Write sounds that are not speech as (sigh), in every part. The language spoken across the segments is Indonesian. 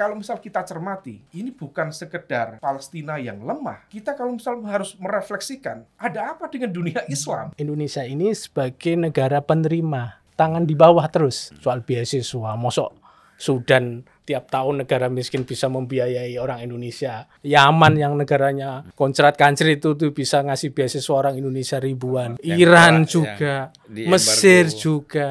kalau misal kita cermati, ini bukan sekedar Palestina yang lemah. Kita kalau misal harus merefleksikan, ada apa dengan dunia Islam? Indonesia ini sebagai negara penerima, tangan di bawah terus soal beasiswa. Mosok Sudan tiap tahun negara miskin bisa membiayai orang Indonesia. Yaman yang negaranya koncerat kancir itu tuh bisa ngasih beasiswa orang Indonesia ribuan. Yang Iran iya. juga, Mesir juga.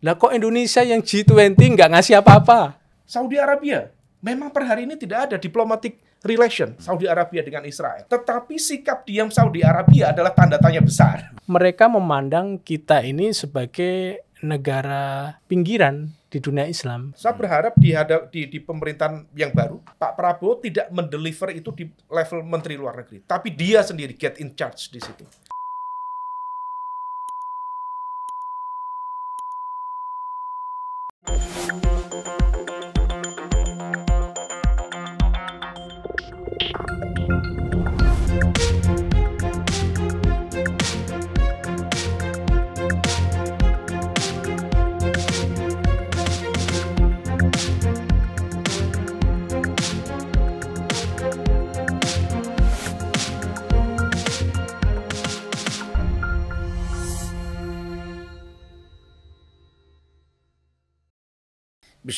Lah kok Indonesia yang G20 nggak ngasih apa-apa? Saudi Arabia Memang per hari ini tidak ada diplomatic relation Saudi Arabia dengan Israel. Tetapi sikap diam Saudi Arabia adalah tanda tanya besar. Mereka memandang kita ini sebagai negara pinggiran di dunia Islam. Saya berharap di, di, di pemerintahan yang baru, Pak Prabowo tidak mendeliver itu di level Menteri Luar Negeri. Tapi dia sendiri get in charge di situ.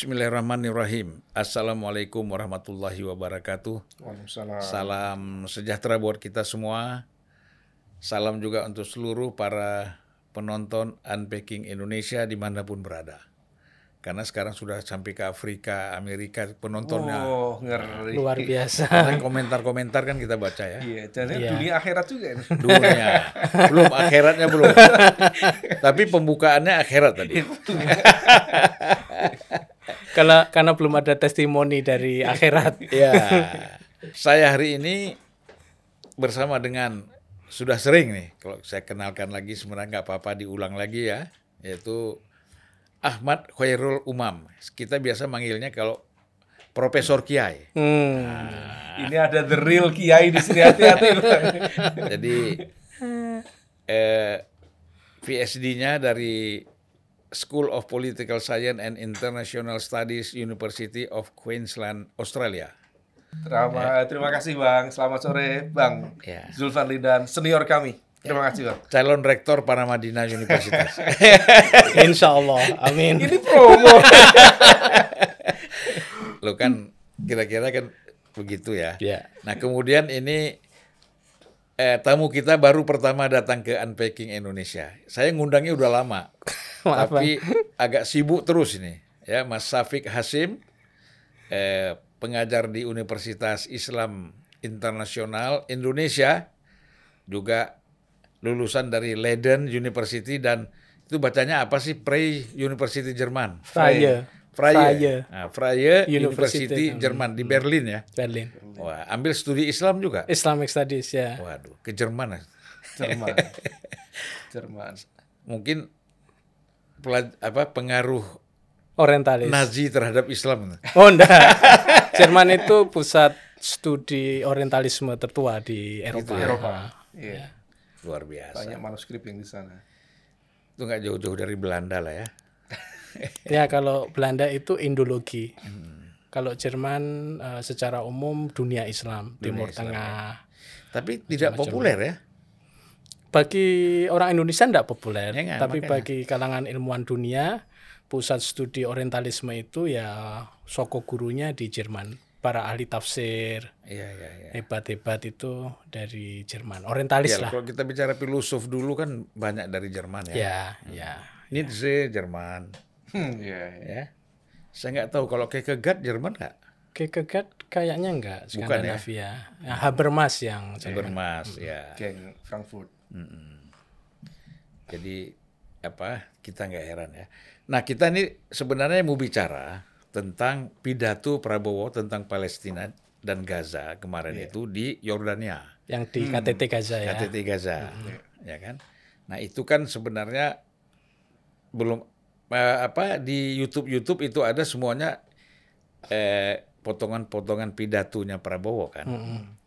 Bismillahirrahmanirrahim. Assalamualaikum warahmatullahi wabarakatuh. Waalaikumsalam. Salam sejahtera buat kita semua. Salam juga untuk seluruh para penonton Unpacking Indonesia dimanapun berada. Karena sekarang sudah sampai ke Afrika, Amerika, penontonnya. Oh, ngeri. Luar biasa. komentar-komentar kan kita baca ya. Iya, jadi yeah. dunia akhirat juga. ini. Dunia. (laughs) belum, akhiratnya belum. (laughs) Tapi pembukaannya akhirat tadi. (laughs) Karena karena belum ada testimoni dari akhirat. (laughs) ya. Saya hari ini bersama dengan sudah sering nih kalau saya kenalkan lagi sebenarnya nggak apa-apa diulang lagi ya yaitu Ahmad Khairul Umam kita biasa manggilnya kalau Profesor Kiai. Hmm. Nah. Ini ada the real Kiai di sini hati-hati. (laughs) Jadi eh, PhD-nya dari School of Political Science and International Studies University of Queensland, Australia. Terima, ya. terima kasih Bang. Selamat sore Bang ya. Zulfan Lidan, senior kami. Terima ya. kasih bang. Calon rektor Paramadina Universitas. (laughs) Insya Allah, amin. Ini promo. (laughs) Lo kan kira-kira kan begitu ya. Ya. Nah kemudian ini eh, tamu kita baru pertama datang ke Unpacking Indonesia. Saya ngundangnya udah lama. (laughs) tapi (laughs) agak sibuk terus ini ya Mas Safik Hasim eh, pengajar di Universitas Islam Internasional Indonesia juga lulusan dari Leiden University dan itu bacanya apa sih Pre University Jerman Freie Freie, Freie. Nah, Freie University, University Jerman hmm. di Berlin ya Berlin Wah ambil studi Islam juga Islamic Studies ya Waduh ke Jerman ya? Jerman (laughs) Jerman mungkin apa pengaruh orientalis Nazi terhadap Islam? Oh enggak. (laughs) Jerman itu pusat studi orientalisme tertua di Eropa. Gitu ya. Eropa. Iya. iya. Luar biasa. Banyak manuskrip yang di sana. Itu nggak jauh-jauh dari Belanda lah ya. (laughs) ya kalau Belanda itu Indologi. Hmm. Kalau Jerman eh, secara umum dunia Islam, dunia Timur Islam, Tengah. Tapi tidak populer ya bagi orang Indonesia tidak populer, ya, kan? tapi makanya. bagi kalangan ilmuwan dunia, pusat studi orientalisme itu ya soko gurunya di Jerman. Para ahli tafsir, ya, ya, ya. hebat-hebat itu dari Jerman, orientalis ya, lah. Kalau kita bicara filosof dulu kan banyak dari Jerman ya. Ya, hmm. ya. Nietzsche ya. Jerman. Hmm, ya, ya. ya. Saya nggak tahu kalau Kierkegaard Jerman nggak? Kierkegaard kayaknya nggak. Bukan ya. Nah, Habermas yang Habermas, ya. Geng Frankfurt. Jadi apa kita nggak heran ya. Nah kita ini sebenarnya mau bicara tentang pidato Prabowo tentang Palestina dan Gaza kemarin yeah. itu di Yordania. Yang di hmm. KTT Gaza ya. KTT Gaza, hmm. ya kan. Nah itu kan sebenarnya belum eh, apa di YouTube YouTube itu ada semuanya eh, potongan-potongan pidatonya Prabowo kan. Hmm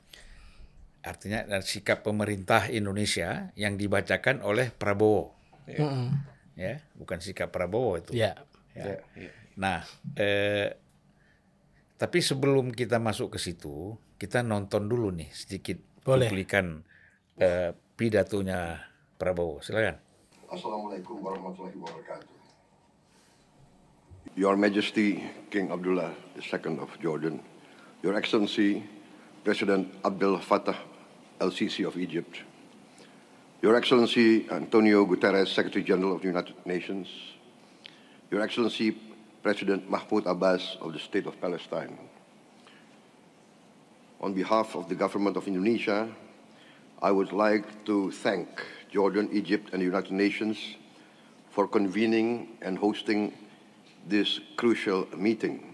artinya dan sikap pemerintah Indonesia yang dibacakan oleh Prabowo ya, mm. ya bukan sikap Prabowo itu yeah. Ya. ya, ya. nah eh, tapi sebelum kita masuk ke situ kita nonton dulu nih sedikit cuplikan eh, pidatonya Prabowo silakan Assalamualaikum warahmatullahi wabarakatuh Your Majesty King Abdullah II of Jordan Your Excellency President Abdel Fattah LCC Sisi of Egypt, Your Excellency Antonio Guterres, Secretary General of the United Nations, Your Excellency President Mahmoud Abbas of the State of Palestine, on behalf of the government of Indonesia, I would like to thank Jordan, Egypt, and the United Nations for convening and hosting this crucial meeting.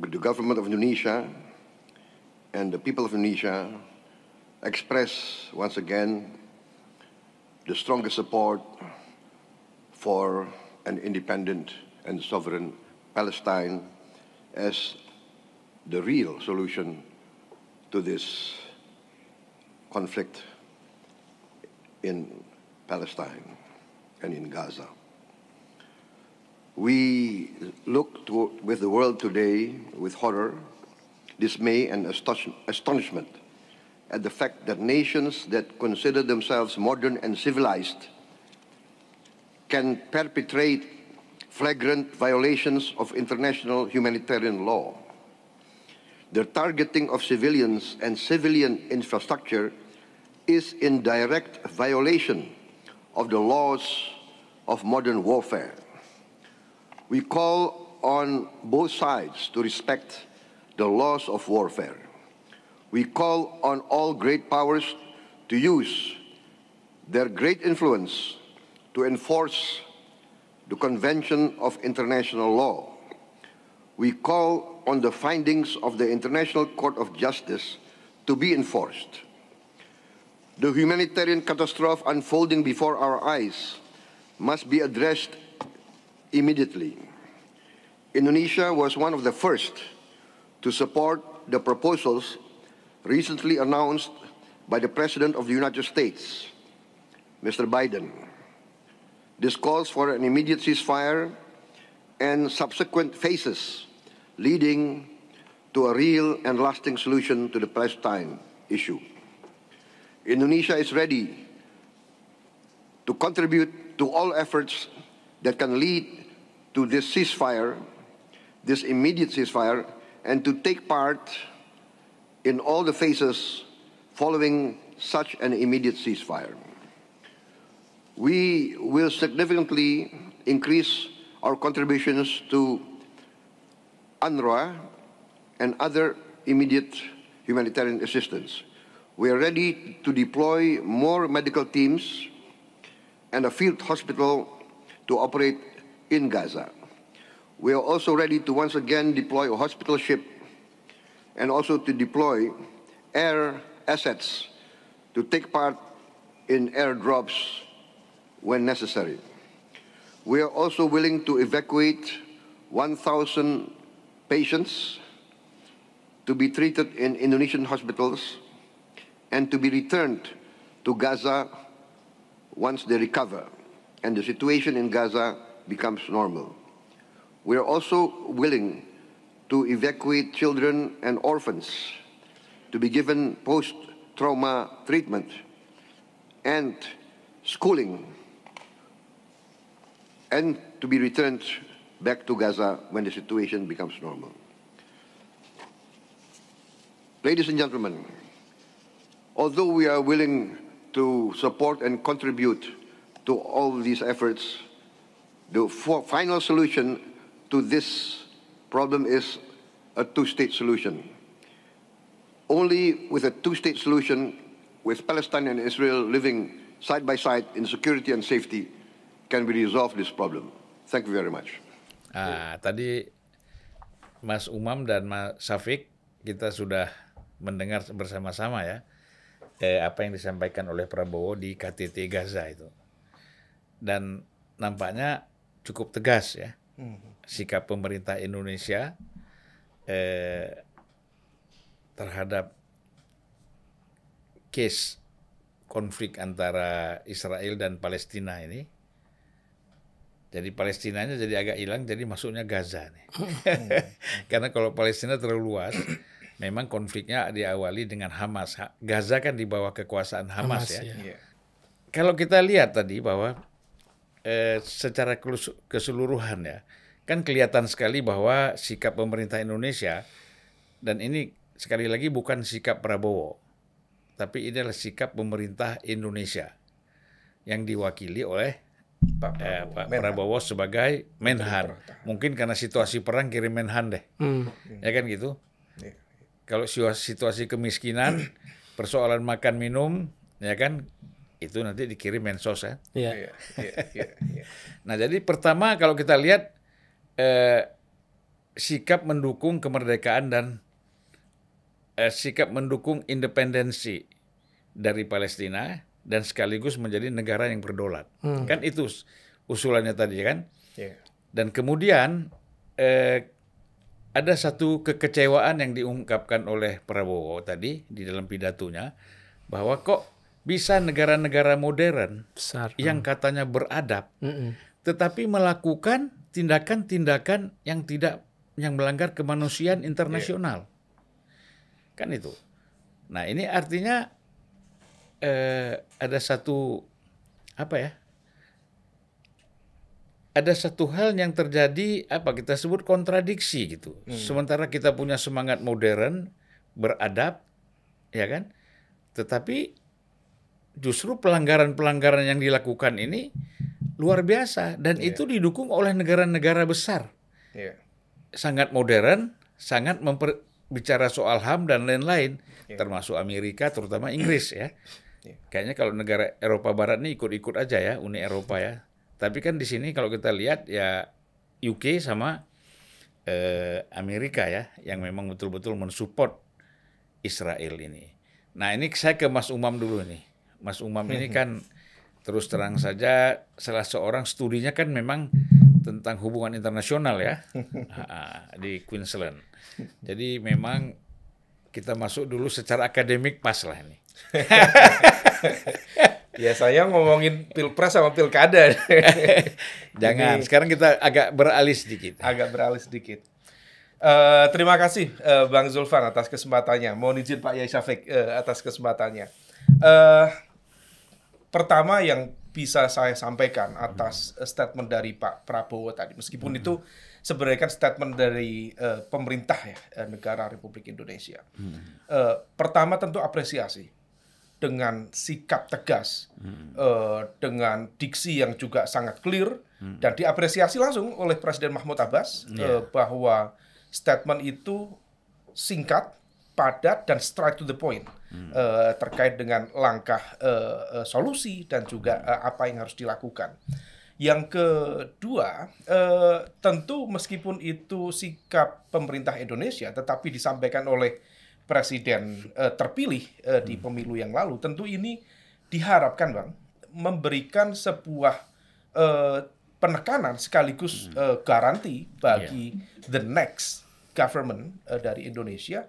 The government of Indonesia and the people of Indonesia express once again the strongest support for an independent and sovereign Palestine as the real solution to this conflict in Palestine and in Gaza. We look to, with the world today with horror dismay and astonishment at the fact that nations that consider themselves modern and civilized can perpetrate flagrant violations of international humanitarian law. The targeting of civilians and civilian infrastructure is in direct violation of the laws of modern warfare. We call on both sides to respect the laws of warfare. We call on all great powers to use their great influence to enforce the Convention of International Law. We call on the findings of the International Court of Justice to be enforced. The humanitarian catastrophe unfolding before our eyes must be addressed immediately. Indonesia was one of the first to support the proposals recently announced by the President of the United States, Mr. Biden. This calls for an immediate ceasefire and subsequent phases leading to a real and lasting solution to the Palestine issue. Indonesia is ready to contribute to all efforts that can lead to this ceasefire, this immediate ceasefire, and to take part in all the phases following such an immediate ceasefire. We will significantly increase our contributions to UNRWA and other immediate humanitarian assistance. We are ready to deploy more medical teams and a field hospital to operate in Gaza. We are also ready to once again deploy a hospital ship and also to deploy air assets to take part in airdrops when necessary. We are also willing to evacuate 1,000 patients to be treated in Indonesian hospitals and to be returned to Gaza once they recover and the situation in Gaza becomes normal. We are also willing to evacuate children and orphans to be given post-trauma treatment and schooling and to be returned back to Gaza when the situation becomes normal. Ladies and gentlemen, although we are willing to support and contribute to all these efforts, the final solution to this problem is a two-state solution. Only with a two-state solution, with Palestine and Israel living side by side in security and safety, can we resolve this problem. Thank you very much. Ah, tadi Mas Umam dan Mas Safik kita sudah mendengar bersama-sama ya eh, apa yang disampaikan oleh Prabowo di KTT Gaza itu dan nampaknya cukup tegas ya. Hmm sikap pemerintah Indonesia eh, terhadap case konflik antara Israel dan Palestina ini. Jadi Palestinanya jadi agak hilang, jadi masuknya Gaza nih. (laughs) Karena kalau Palestina terlalu luas, memang konfliknya diawali dengan Hamas. Gaza kan di bawah kekuasaan Hamas, Hamas ya. ya. Kalau kita lihat tadi bahwa eh, secara keseluruhan ya, kan kelihatan sekali bahwa sikap pemerintah Indonesia dan ini sekali lagi bukan sikap Prabowo, tapi ini adalah sikap pemerintah Indonesia yang diwakili oleh Pak eh, Prabowo, eh, Pak Menhan. Prabowo sebagai Menhan. Mungkin karena situasi perang kirim Menhan deh, hmm. ya kan gitu. Ya. Kalau situasi kemiskinan, (clears throat) persoalan makan minum, ya kan itu nanti dikirim Mensos ya. ya, (laughs) nah jadi pertama kalau kita lihat eh, sikap mendukung kemerdekaan dan eh, sikap mendukung independensi dari Palestina dan sekaligus menjadi negara yang berdolat Hmm. Kan itu usulannya tadi ya kan. Yeah. Dan kemudian eh, ada satu kekecewaan yang diungkapkan oleh Prabowo tadi di dalam pidatonya bahwa kok bisa negara-negara modern Besar. yang hmm. katanya beradab, mm -mm. tetapi melakukan tindakan-tindakan yang tidak yang melanggar kemanusiaan internasional. Yeah. Kan itu. Nah, ini artinya eh, ada satu apa ya? Ada satu hal yang terjadi apa kita sebut kontradiksi gitu. Hmm. Sementara kita punya semangat modern, beradab, ya kan? Tetapi justru pelanggaran-pelanggaran yang dilakukan ini luar biasa dan yeah. itu didukung oleh negara-negara besar yeah. sangat modern sangat bicara soal ham dan lain-lain yeah. termasuk Amerika terutama Inggris ya yeah. kayaknya kalau negara Eropa Barat ini ikut-ikut aja ya Uni Eropa ya tapi kan di sini kalau kita lihat ya UK sama eh, Amerika ya yang memang betul-betul mensupport Israel ini nah ini saya ke Mas Umam dulu nih Mas Umam ini (laughs) kan terus terang mm-hmm. saja salah seorang studinya kan memang tentang hubungan internasional ya (laughs) di Queensland. Jadi memang kita masuk dulu secara akademik pas lah ini. (laughs) ya saya ngomongin pilpres sama pilkada. (laughs) Jangan. Jadi, Sekarang kita agak beralih sedikit. Agak beralih sedikit. Uh, eh, terima kasih uh, Bang Zulfan atas kesempatannya. Mohon izin Pak Yai Syafiq uh, atas kesempatannya. Uh, Pertama yang bisa saya sampaikan atas hmm. statement dari Pak Prabowo tadi, meskipun hmm. itu sebenarnya kan statement dari uh, pemerintah ya eh, negara Republik Indonesia. Hmm. Uh, pertama tentu apresiasi dengan sikap tegas, hmm. uh, dengan diksi yang juga sangat clear hmm. dan diapresiasi langsung oleh Presiden Mahmud Abbas yeah. Iya. uh, bahwa statement itu singkat, padat dan straight to the point hmm. uh, terkait dengan langkah uh, uh, solusi dan juga uh, apa yang harus dilakukan. Yang kedua, uh, tentu meskipun itu sikap pemerintah Indonesia, tetapi disampaikan oleh presiden uh, terpilih uh, di hmm. pemilu yang lalu, tentu ini diharapkan, bang, memberikan sebuah Uh, penekanan sekaligus uh, garanti bagi yeah. the next government uh, dari Indonesia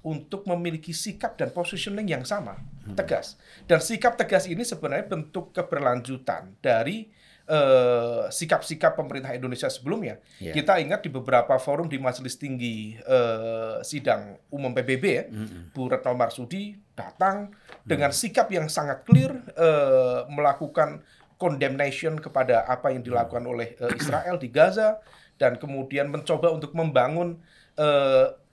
untuk memiliki sikap dan positioning yang sama, tegas. Dan sikap tegas ini sebenarnya bentuk keberlanjutan dari eh, sikap-sikap uh, pemerintah Indonesia sebelumnya. Yeah. Kita ingat di beberapa forum di Majelis Tinggi uh, sidang umum PBB ya, mm -hmm. Bu Retno Marsudi datang mm. dengan sikap yang sangat clear uh, melakukan condemnation kepada apa yang dilakukan mm. oleh uh, Israel di Gaza dan kemudian mencoba untuk membangun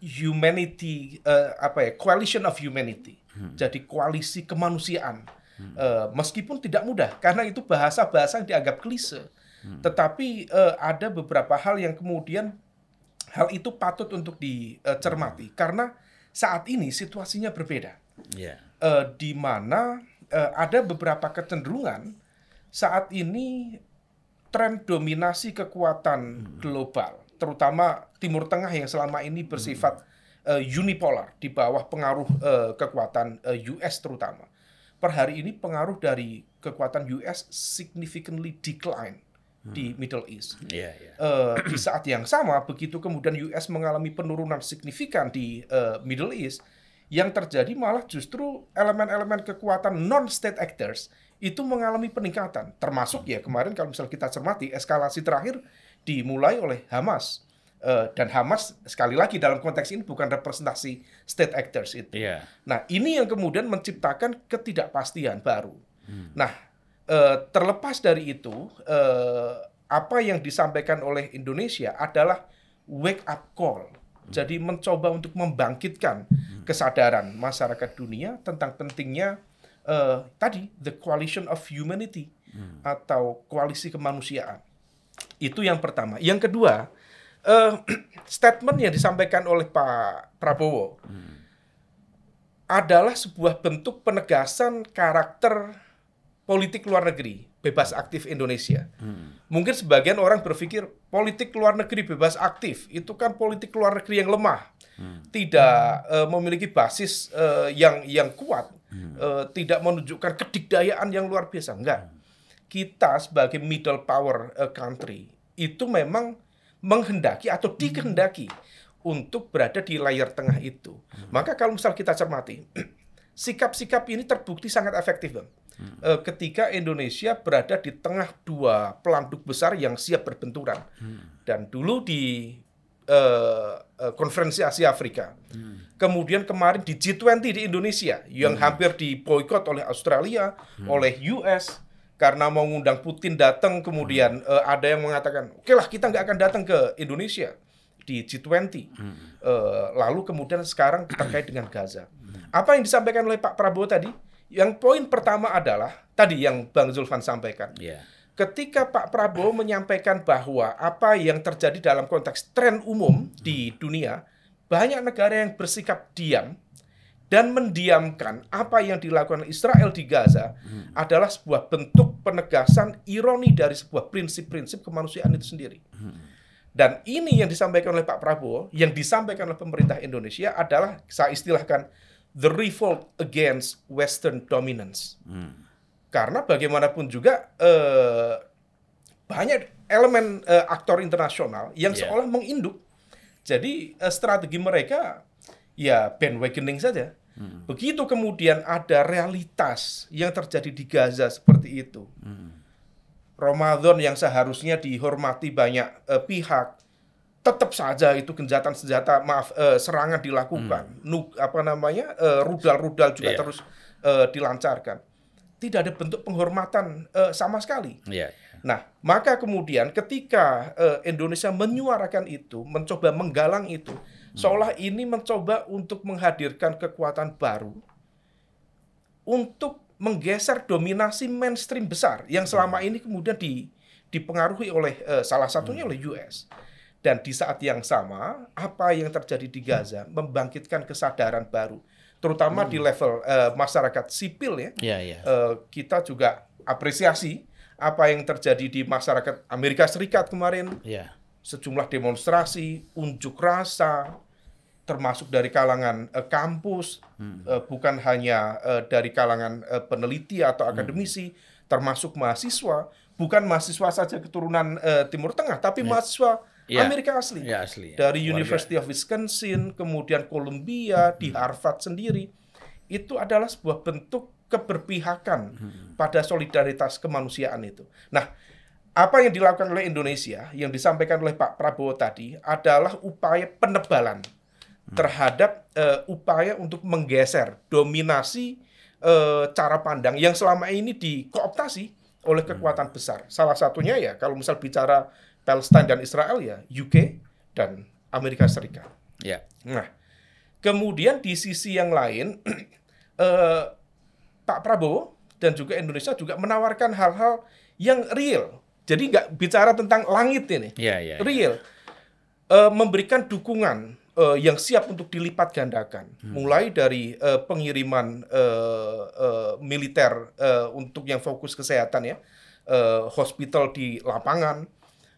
humanity uh, apa ya coalition of humanity hmm. jadi koalisi kemanusiaan hmm. uh, meskipun tidak mudah karena itu bahasa-bahasa yang dianggap klise hmm. tetapi uh, ada beberapa hal yang kemudian hal itu patut untuk dicermati hmm. karena saat ini situasinya berbeda yeah. Iya. uh, di mana uh, ada beberapa kecenderungan saat ini tren dominasi kekuatan hmm. global terutama Timur Tengah yang selama ini bersifat uh, unipolar di bawah pengaruh uh, kekuatan uh, eh, US terutama. Per hari ini pengaruh dari kekuatan US significantly decline di hmm. Middle East. Yeah, yeah. Uh, di saat yang sama, begitu kemudian US mengalami penurunan signifikan di uh, Middle East, yang terjadi malah justru elemen-elemen kekuatan non-state actors itu mengalami peningkatan. Termasuk hmm. ya kemarin kalau misalnya kita cermati eskalasi terakhir dimulai oleh Hamas. Uh, dan Hamas sekali lagi dalam konteks ini bukan representasi state actors itu. Yeah. Nah ini yang kemudian menciptakan ketidakpastian baru. Hmm. Nah uh, terlepas dari itu uh, apa yang disampaikan oleh Indonesia adalah wake up call. Hmm. Jadi mencoba untuk membangkitkan hmm. kesadaran masyarakat dunia tentang pentingnya uh, tadi the coalition of humanity hmm. atau koalisi kemanusiaan. Itu yang pertama. Yang kedua, uh, (clears throat) statement yang disampaikan oleh Pak Prabowo hmm. adalah sebuah bentuk penegasan karakter politik luar negeri bebas aktif Indonesia. Hmm. Mungkin sebagian orang berpikir politik luar negeri bebas aktif itu kan politik luar negeri yang lemah, hmm. tidak uh, memiliki basis uh, yang yang kuat, hmm. uh, tidak menunjukkan kedikdayaan yang luar biasa. Enggak. Hmm kita sebagai middle power eh, country itu memang menghendaki atau dikehendaki untuk berada di layar tengah itu. Hmm. Maka kalau misal kita cermati, (clears throat) sikap-sikap ini terbukti sangat efektif, Hmm. Eh, ketika Indonesia berada di tengah dua pelanduk besar yang siap berbenturan. Hmm. Dan dulu di uh, uh, konferensi Asia Afrika. Hmm. Kemudian kemarin di G20 di Indonesia yang hmm. hampir diboikot oleh Australia, hmm. oleh US, karena mau ngundang Putin datang kemudian hmm. uh, ada yang mengatakan oke lah kita nggak akan datang ke Indonesia di G20 hmm. uh, lalu kemudian sekarang terkait dengan Gaza hmm. apa yang disampaikan oleh Pak Prabowo tadi yang poin pertama adalah tadi yang Bang Zulfan sampaikan yeah. ketika Pak Prabowo menyampaikan bahwa apa yang terjadi dalam konteks tren umum di dunia banyak negara yang bersikap diam dan mendiamkan apa yang dilakukan Israel di Gaza hmm. adalah sebuah bentuk penegasan ironi dari sebuah prinsip-prinsip kemanusiaan itu sendiri. Hmm. Dan ini yang disampaikan oleh Pak Prabowo, yang disampaikan oleh pemerintah Indonesia adalah saya istilahkan the revolt against Western dominance. Hmm. Karena bagaimanapun juga eh, banyak elemen eh, aktor internasional yang yeah. seolah menginduk. Jadi eh, strategi mereka ya bandwagoning saja. Hmm. Begitu kemudian ada realitas yang terjadi di Gaza seperti itu. Hmm. Ramadan yang seharusnya dihormati banyak eh, pihak tetap saja itu genjatan senjata maaf eh, serangan dilakukan. Hmm. Nuk, apa namanya? rudal eh, rudal-rudal juga yeah. terus eh, dilancarkan. Tidak ada bentuk penghormatan eh, sama sekali. Yeah. Iya. Nah, maka kemudian ketika Indonesia menyuarakan itu, mencoba menggalang itu, Seolah ini mencoba untuk menghadirkan kekuatan baru untuk menggeser dominasi mainstream besar yang selama ini kemudian di, dipengaruhi oleh uh, salah satunya hmm. oleh US. Dan di saat yang sama, apa yang terjadi di Gaza membangkitkan kesadaran baru, terutama hmm. di level uh, masyarakat sipil ya. Yeah, yeah. Uh, kita juga apresiasi apa yang terjadi di masyarakat Amerika Serikat kemarin. Yeah sejumlah demonstrasi, unjuk rasa, termasuk dari kalangan uh, kampus, hmm. uh, bukan hanya uh, dari kalangan uh, peneliti atau hmm. akademisi, hmm. termasuk mahasiswa, bukan mahasiswa saja keturunan uh, Timur Tengah, tapi yeah. mahasiswa yeah. Amerika asli, yeah, asli yeah. dari University of Wisconsin, kemudian Columbia, hmm. di Harvard sendiri, itu adalah sebuah bentuk keberpihakan hmm. pada solidaritas kemanusiaan itu. Nah, apa yang dilakukan oleh Indonesia yang disampaikan oleh Pak Prabowo tadi adalah upaya penebalan terhadap uh, upaya untuk menggeser dominasi uh, cara pandang yang selama ini dikooptasi oleh hmm. kekuatan besar. Salah satunya ya kalau misal bicara Palestina dan Israel ya UK dan Amerika Serikat. Ya. Nah, kemudian di sisi yang lain uh, (clears throat) Pak Prabowo dan juga Indonesia juga menawarkan hal-hal yang real jadi nggak bicara tentang langit ini, ya, ya, real. ya. Uh, memberikan dukungan uh, yang siap untuk dilipat gandakan, hmm. mulai dari uh, pengiriman uh, uh, militer uh, untuk yang fokus kesehatan ya, uh, hospital di lapangan,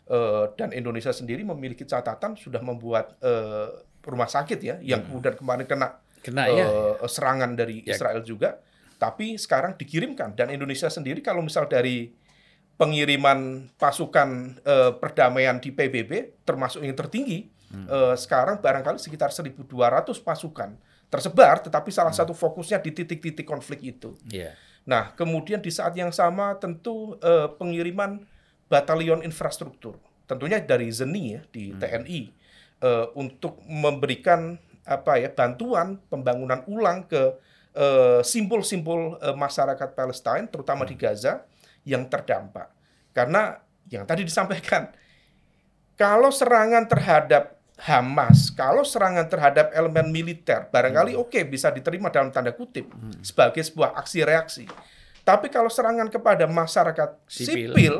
uh, dan Indonesia sendiri memiliki catatan sudah membuat uh, rumah sakit ya, yang hmm. kemudian kemarin kena, kena uh, ya. serangan dari ya. Israel juga tapi sekarang dikirimkan dan Indonesia sendiri kalau misal dari pengiriman pasukan eh, perdamaian di PBB termasuk yang tertinggi hmm. Eh, sekarang barangkali sekitar 1.200 pasukan tersebar tetapi salah hmm. satu fokusnya di titik-titik konflik itu. Yeah. Nah, kemudian di saat yang sama tentu eh, pengiriman batalion infrastruktur tentunya dari ZENI ya di hmm. TNI eh, untuk memberikan apa ya bantuan pembangunan ulang ke eh, simbol simpul uh, eh, masyarakat Palestina terutama hmm. di Gaza yang terdampak. Karena yang tadi disampaikan, kalau serangan terhadap Hamas, kalau serangan terhadap elemen militer, barangkali hmm. oke okay, bisa diterima dalam tanda kutip hmm. sebagai sebuah aksi reaksi. Tapi kalau serangan kepada masyarakat sipil, sipil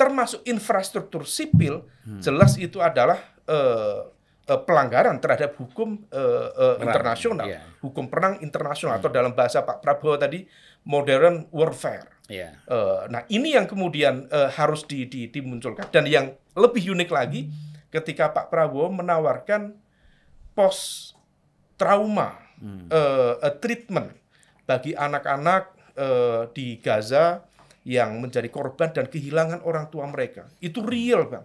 termasuk infrastruktur sipil, hmm. jelas itu adalah uh, uh, pelanggaran terhadap hukum uh, uh, internasional, yeah. hukum perang internasional hmm. atau dalam bahasa Pak Prabowo tadi modern warfare. Yeah. Iya. Uh, nah ini yang kemudian uh, harus di, di, dimunculkan dan yang lebih unik lagi ketika Pak Prabowo menawarkan pos trauma hmm. Eh, treatment bagi anak-anak uh, di Gaza yang menjadi korban dan kehilangan orang tua mereka itu real bang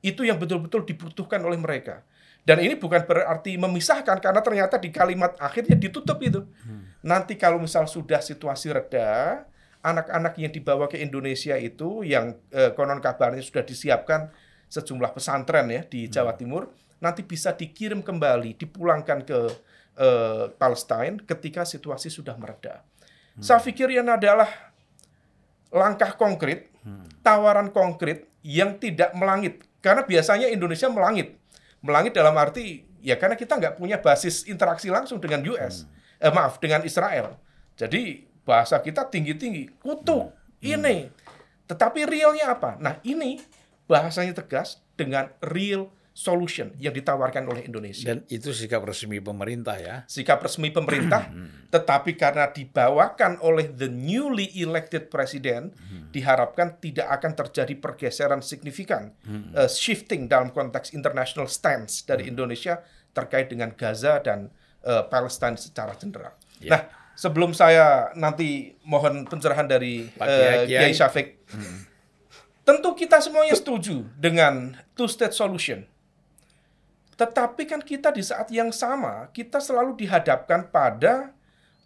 itu yang betul-betul dibutuhkan oleh mereka dan ini bukan berarti memisahkan karena ternyata di kalimat akhirnya ditutup itu hmm. nanti kalau misal sudah situasi reda anak-anak yang dibawa ke Indonesia itu yang eh, konon kabarnya sudah disiapkan sejumlah pesantren ya di Jawa hmm. Timur nanti bisa dikirim kembali dipulangkan ke eh, Palestina ketika situasi sudah mereda. Hmm. Saya pikir yang adalah langkah konkret, hmm. tawaran konkret yang tidak melangit karena biasanya Indonesia melangit. Melangit dalam arti ya karena kita nggak punya basis interaksi langsung dengan US. Hmm. Eh, maaf dengan Israel. Jadi bahasa kita tinggi-tinggi, kutuk hmm. hmm. ini. Tetapi realnya apa? Nah, ini bahasanya tegas dengan real solution yang ditawarkan oleh Indonesia. Dan itu sikap resmi pemerintah ya. Sikap resmi pemerintah, hmm. tetapi karena dibawakan oleh the newly elected president, hmm. diharapkan tidak akan terjadi pergeseran signifikan, uh, shifting dalam konteks international stance dari Indonesia terkait dengan Gaza dan uh, eh, Palestina secara general. Yeah. Nah, sebelum saya nanti mohon pencerahan dari Pak Kiai uh, Syafiq. Hmm. Tentu kita semuanya setuju dengan two state solution. Tetapi kan kita di saat yang sama kita selalu dihadapkan pada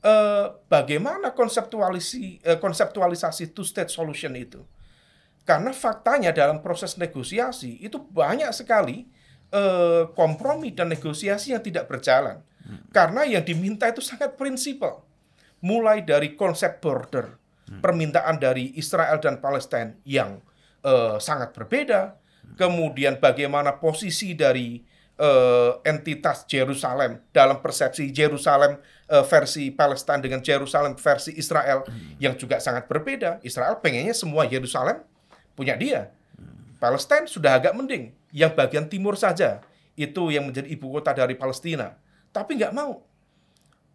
uh, bagaimana eh, konseptualisasi uh, konseptualisasi two state solution itu. Karena faktanya dalam proses negosiasi itu banyak sekali uh, kompromi dan negosiasi yang tidak berjalan. Hmm. Karena yang diminta itu sangat prinsipal mulai dari konsep border, hmm. permintaan dari Israel dan Palestina yang uh, sangat berbeda, kemudian bagaimana posisi dari uh, entitas Jerusalem dalam persepsi Jerusalem uh, versi Palestina dengan Jerusalem versi Israel hmm. yang juga sangat berbeda. Israel pengennya semua Yerusalem punya dia. Hmm. Palestina sudah agak mending, yang bagian timur saja itu yang menjadi ibu kota dari Palestina. Tapi nggak mau.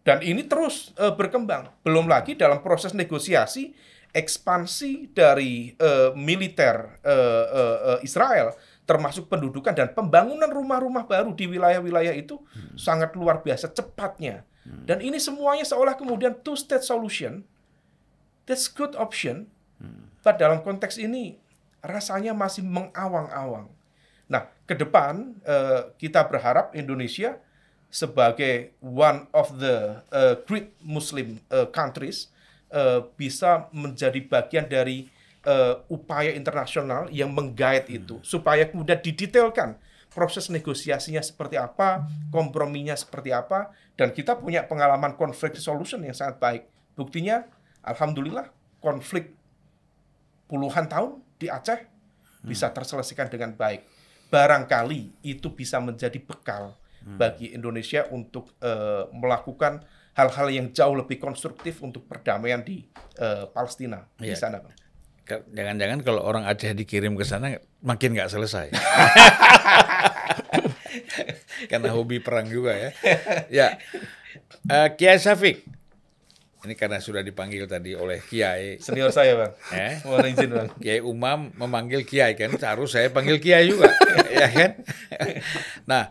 Dan ini terus uh, berkembang. Belum lagi dalam proses negosiasi ekspansi dari uh, militer uh, uh, uh, Israel, termasuk pendudukan dan pembangunan rumah-rumah baru di wilayah-wilayah itu hmm. sangat luar biasa cepatnya. Hmm. Dan ini semuanya seolah kemudian two state solution, that's good option. Hmm. But dalam konteks ini rasanya masih mengawang-awang. Nah, ke depan kita berharap Indonesia sebagai one of the uh, great Muslim uh, countries uh, bisa menjadi bagian dari uh, upaya internasional yang menggait hmm. itu supaya kemudian didetailkan proses negosiasinya seperti apa, komprominya seperti apa, dan kita punya pengalaman konflik solution yang sangat baik. Buktinya, alhamdulillah, konflik puluhan tahun di Aceh hmm. bisa terselesaikan dengan baik. Barangkali itu bisa menjadi bekal hmm. bagi Indonesia untuk uh, melakukan hal-hal yang jauh lebih konstruktif untuk perdamaian di uh, Palestina ya. di iya. sana, Jangan-jangan kalau orang Aceh dikirim ke sana makin nggak selesai. (laughs) Karena hobi perang juga ya. Ya. Uh, Kiai Syafiq, ini karena sudah dipanggil tadi oleh Kiai senior saya bang, eh? mohon izin bang. Kiai Umam memanggil Kiai kan, harus saya panggil Kiai juga, (laughs) ya kan? Nah,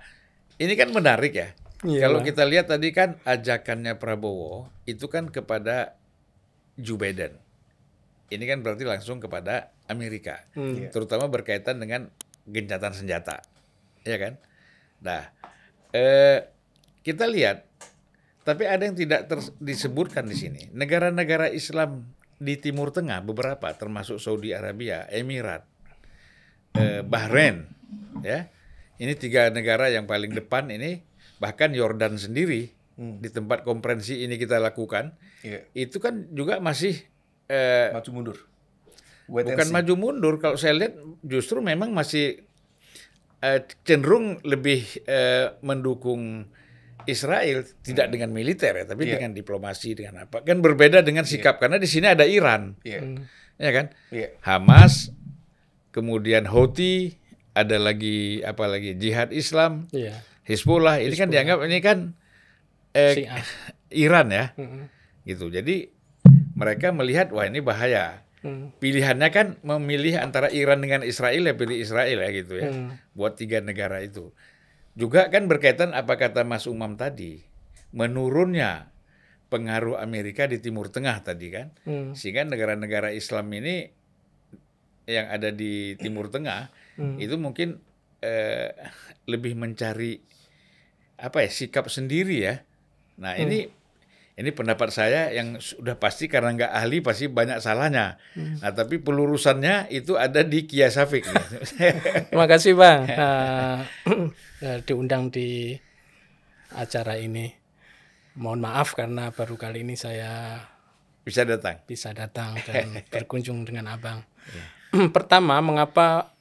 ini kan menarik ya. Iya. Kalau kita lihat tadi kan ajakannya Prabowo itu kan kepada Joe Biden. Ini kan berarti langsung kepada Amerika, hmm. Iya. terutama berkaitan dengan gencatan senjata, ya kan? Nah, eh, kita lihat, tapi ada yang tidak disebutkan di sini. Negara-negara Islam di Timur Tengah beberapa, termasuk Saudi Arabia, Emirat, eh, Bahrain, ya ini tiga negara yang paling depan ini, bahkan Yordan sendiri hmm. di tempat konferensi ini kita lakukan, yeah. itu kan juga masih eh, maju mundur. Wait bukan maju mundur, kalau saya lihat justru memang masih eh, cenderung lebih eh, mendukung Israel tidak hmm. dengan militer ya, tapi yeah. dengan diplomasi dengan apa? Kan berbeda dengan iya. sikap yeah. karena di sini ada Iran, yeah. ya hmm. iya kan? Yeah. Hamas, kemudian Houthi, ada lagi apa lagi jihad Islam, yeah. Hizbullah, ini kan dianggap ini kan eh, (laughs) Iran ya, mm -hmm. gitu. Jadi mereka melihat wah ini bahaya. Mm. Pilihannya kan memilih antara Iran dengan Israel ya pilih Israel ya gitu ya, mm. buat tiga negara itu. Juga kan berkaitan apa kata Mas Umam tadi, menurunnya pengaruh Amerika di Timur Tengah tadi kan, mm. sehingga negara-negara Islam ini yang ada di Timur Tengah Hmm. itu mungkin eh, lebih mencari apa ya sikap sendiri ya. Nah hmm. ini ini pendapat saya yang sudah pasti karena nggak ahli pasti banyak salahnya. Hmm. Nah tapi pelurusannya itu ada di Kia Safik. (laughs) Terima kasih bang uh, (laughs) diundang di acara ini. Mohon maaf karena baru kali ini saya bisa datang bisa datang dan (laughs) berkunjung dengan abang. Iya. (clears throat) Pertama mengapa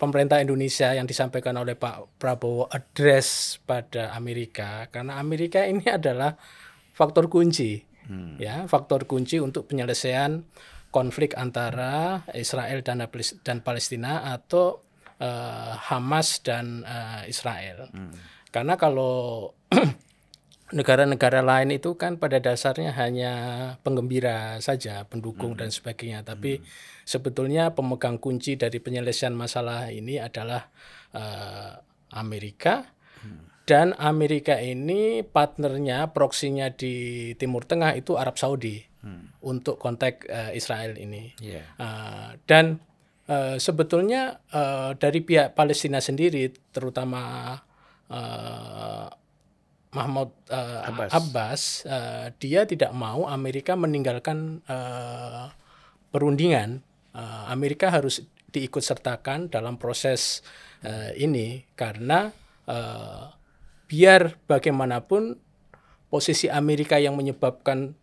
pemerintah Indonesia yang disampaikan oleh Pak Prabowo address pada Amerika karena Amerika ini adalah faktor kunci hmm. ya faktor kunci untuk penyelesaian konflik antara Israel dan dan Palestina atau uh, Hamas dan uh, Israel hmm. karena kalau (clears throat) negara-negara lain itu kan pada dasarnya hanya penggembira saja pendukung hmm. dan sebagainya tapi hmm sebetulnya pemegang kunci dari penyelesaian masalah ini adalah uh, Amerika hmm. dan Amerika ini partnernya proksinya di Timur Tengah itu Arab Saudi hmm. untuk konteks uh, Israel ini yeah. Iya. uh, dan Uh, sebetulnya uh, dari pihak Palestina sendiri, terutama uh, Mahmoud uh, Abbas, Abbas uh, dia tidak mau Amerika meninggalkan uh, perundingan Ah. Amerika harus diikutsertakan dalam proses uh, ini karena uh, biar bagaimanapun posisi Amerika yang menyebabkan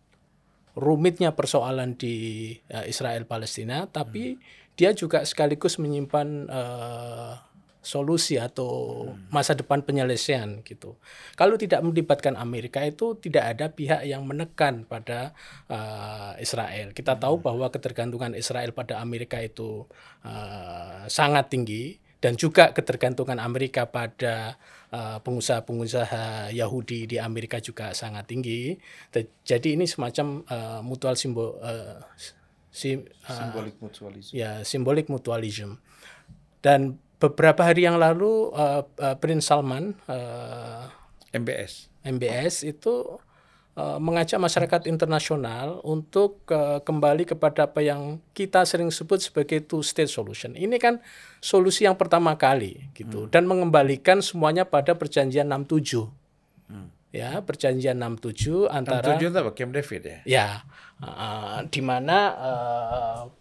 rumitnya persoalan di uh, eh, Israel Palestina tapi hmm. dia juga sekaligus menyimpan uh, solusi atau hmm. masa depan penyelesaian gitu. Kalau tidak melibatkan Amerika itu tidak ada pihak yang menekan pada uh, Israel. Kita tahu hmm. bahwa ketergantungan Israel pada Amerika itu uh, sangat tinggi dan juga ketergantungan Amerika pada eh, pengusaha-pengusaha Yahudi di Amerika juga sangat tinggi. Jadi ini semacam uh, mutual simbol uh, sim, uh, simbolik mutualism. Ya, simbolik mutualism. Dan beberapa hari yang lalu uh, uh, Prince Salman uh, eh, MBS MBS itu uh, mengajak masyarakat internasional untuk uh, kembali kepada apa yang kita sering sebut sebagai two state solution. Ini kan solusi yang pertama kali gitu hmm. dan mengembalikan semuanya pada perjanjian 67. Hmm. Ya, perjanjian 67 antara 67 itu apa? Camp David ya. Ya. Uh, di mana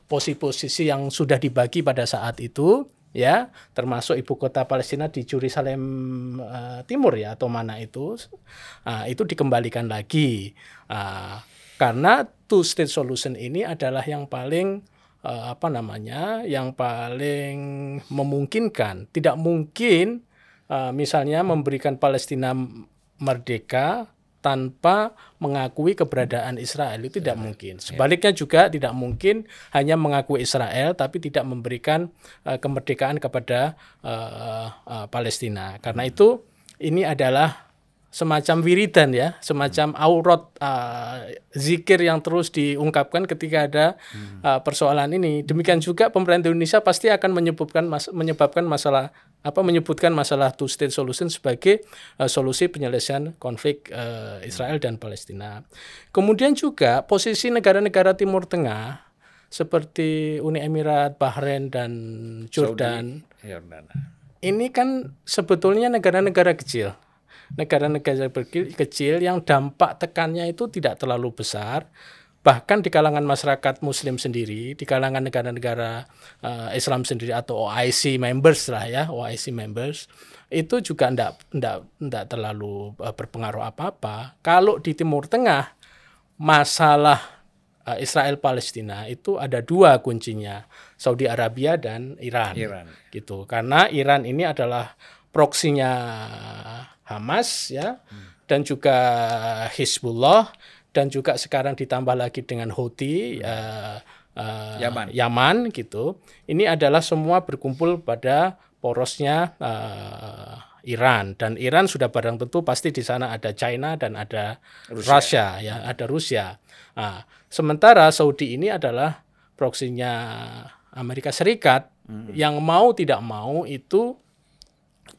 posisi posisi-posisi yang sudah dibagi pada saat itu ya termasuk ibu kota Palestina di Yerusalem uh, eh, Timur ya atau mana itu uh, itu dikembalikan lagi uh, karena two state solution ini adalah yang paling uh, apa namanya yang paling memungkinkan tidak mungkin uh, misalnya memberikan Palestina merdeka tanpa mengakui keberadaan Israel itu tidak ya, mungkin. Ya. Sebaliknya juga tidak mungkin hanya mengakui Israel tapi tidak memberikan uh, kemerdekaan kepada uh, uh, Palestina. Karena hmm. itu ini adalah semacam wiridan ya, semacam hmm. aurat uh, zikir yang terus diungkapkan ketika ada uh, persoalan ini. Demikian juga pemerintah Indonesia pasti akan menyebabkan mas menyebabkan masalah apa menyebutkan masalah two state solution sebagai uh, solusi penyelesaian konflik uh, Israel dan Palestina. Kemudian juga posisi negara-negara Timur Tengah seperti Uni Emirat, Bahrain dan Jordan. Saudi, Ini kan sebetulnya negara-negara kecil. Negara-negara kecil yang dampak tekannya itu tidak terlalu besar bahkan di kalangan masyarakat Muslim sendiri, di kalangan negara-negara uh, Islam sendiri atau OIC members lah ya, OIC members itu juga tidak tidak tidak terlalu eh, berpengaruh apa-apa. Kalau di Timur Tengah masalah uh, eh, Israel Palestina itu ada dua kuncinya Saudi Arabia dan Iran, Iran. gitu karena Iran ini adalah proksinya Hamas ya hmm. dan juga Hizbullah dan juga sekarang ditambah lagi dengan Houthi uh, uh, Yaman. Yaman gitu. Ini adalah semua berkumpul pada porosnya uh, Iran dan Iran sudah barang tentu pasti di sana ada China dan ada Rusia, Rusia ya, ada Rusia. Nah, sementara Saudi ini adalah proksinya Amerika Serikat hmm. yang mau tidak mau itu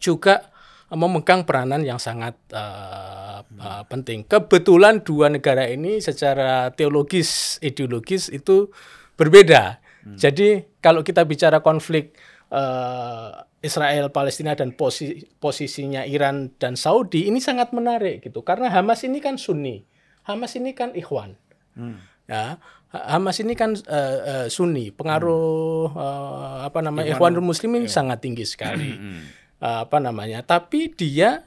juga memegang peranan yang sangat uh, uh, penting. Kebetulan dua negara ini secara teologis, ideologis itu berbeda. Hmm. Jadi kalau kita bicara konflik uh, Israel, Palestina dan posi posisinya Iran dan Saudi ini sangat menarik gitu karena Hamas ini kan Sunni, Hamas ini kan Ikhwan. Hmm. Ya, Hamas ini kan uh, uh, Sunni, pengaruh hmm. uh, apa namanya Ikhwanul Muslimin iya. sangat tinggi sekali. Hmm. Eh, apa namanya tapi dia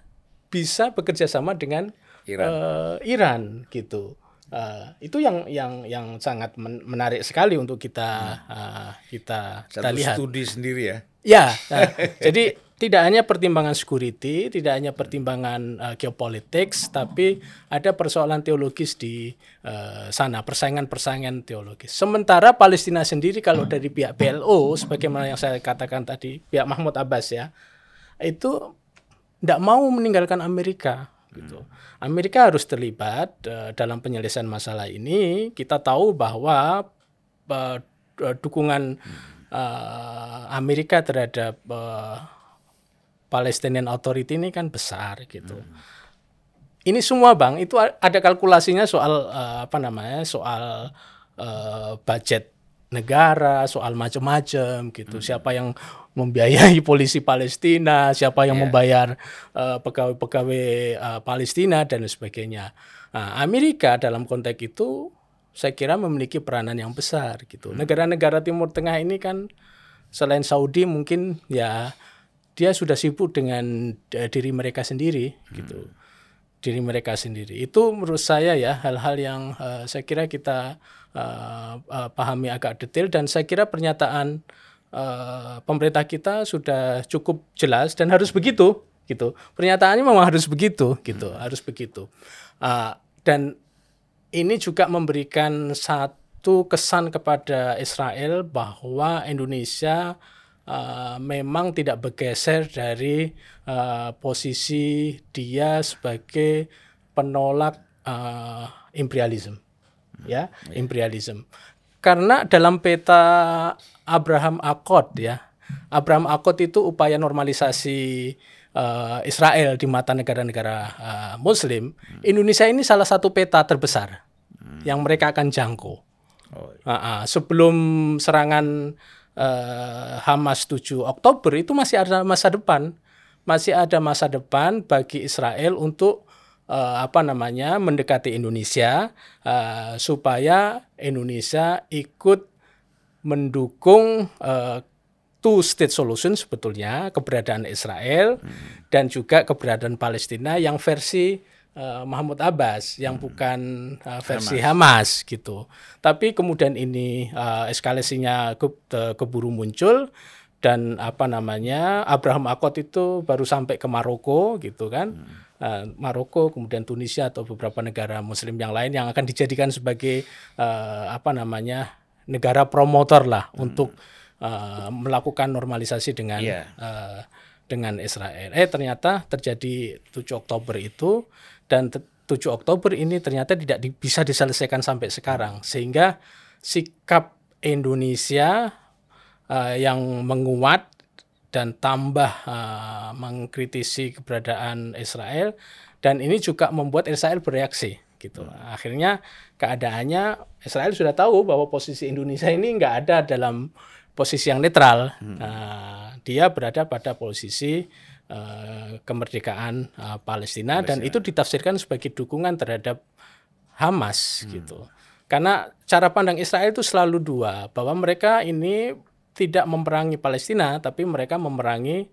bisa bekerja sama dengan Iran, uh, Iran gitu uh, itu yang yang yang sangat menarik sekali untuk kita uh, kita, kita lihat studi sendiri ya ya nah, (laughs) jadi tidak hanya pertimbangan security, tidak hanya pertimbangan uh, geopolitik, tapi ada persoalan teologis di uh, sana, persaingan-persaingan teologis. Sementara Palestina sendiri kalau hmm. dari pihak BLO sebagaimana yang saya katakan tadi, pihak Mahmud Abbas ya, itu tidak mau meninggalkan Amerika gitu. Amerika harus terlibat uh, dalam penyelesaian masalah ini. Kita tahu bahwa uh, dukungan uh, Amerika terhadap uh, Palestinian Authority ini kan besar gitu. Hmm. Ini semua bang, itu ada kalkulasinya soal uh, apa namanya, soal uh, budget negara, soal macam-macam gitu. Hmm. Siapa yang membiayai (laughs) polisi Palestina, siapa yang yeah. membayar pegawai-pegawai eh, uh, eh, Palestina dan sebagainya. Nah, Amerika dalam konteks itu saya kira memiliki peranan yang besar gitu. Hmm. Negara-negara Timur Tengah ini kan selain Saudi mungkin ya dia sudah sibuk dengan uh, diri mereka sendiri gitu. hmm. gitu diri mereka sendiri. Itu menurut saya ya hal-hal yang uh, saya kira kita uh, uh, pahami agak detail dan saya kira pernyataan uh, pemerintah kita sudah cukup jelas dan harus begitu gitu. Pernyataannya memang harus begitu gitu, hmm. harus begitu. Uh, dan ini juga memberikan satu kesan kepada Israel bahwa Indonesia Uh, memang tidak bergeser dari uh, posisi dia sebagai penolak uh, imperialisme ya yeah. Iya. karena dalam peta Abraham Accord ya Abraham Accord itu upaya normalisasi uh, Israel di mata negara-negara uh, Muslim hmm. Indonesia ini salah satu peta terbesar hmm. yang mereka akan jangkau oh, iya. uh, uh, sebelum serangan Eh, Hamas 7 Oktober itu masih ada masa depan, masih ada masa depan bagi Israel untuk eh, apa namanya mendekati Indonesia eh, supaya Indonesia ikut mendukung eh, two state solution sebetulnya keberadaan Israel hmm. dan juga keberadaan Palestina yang versi uh, Mahmud Abbas yang hmm. bukan uh, versi Hamas. Hamas gitu. Tapi kemudian ini uh, eskalasinya ke, keburu muncul dan apa namanya Abraham Akot itu baru sampai ke Maroko gitu kan. Hmm. Uh, Maroko kemudian Tunisia atau beberapa negara muslim yang lain yang akan dijadikan sebagai uh, apa namanya negara promotor lah hmm. untuk uh, melakukan normalisasi dengan yeah. Iya. uh, dengan Israel. Eh ternyata terjadi 7 Oktober itu dan 7 Oktober ini ternyata tidak di, bisa diselesaikan sampai sekarang sehingga sikap Indonesia uh, yang menguat dan tambah uh, mengkritisi keberadaan Israel dan ini juga membuat Israel bereaksi gitu hmm. akhirnya keadaannya Israel sudah tahu bahwa posisi Indonesia ini nggak ada dalam posisi yang netral hmm. uh, dia berada pada posisi uh, kemerdekaan uh, eh, Palestina, Palestina dan itu ditafsirkan sebagai dukungan terhadap Hamas hmm. gitu. Karena cara pandang Israel itu selalu dua, bahwa mereka ini tidak memerangi Palestina tapi mereka memerangi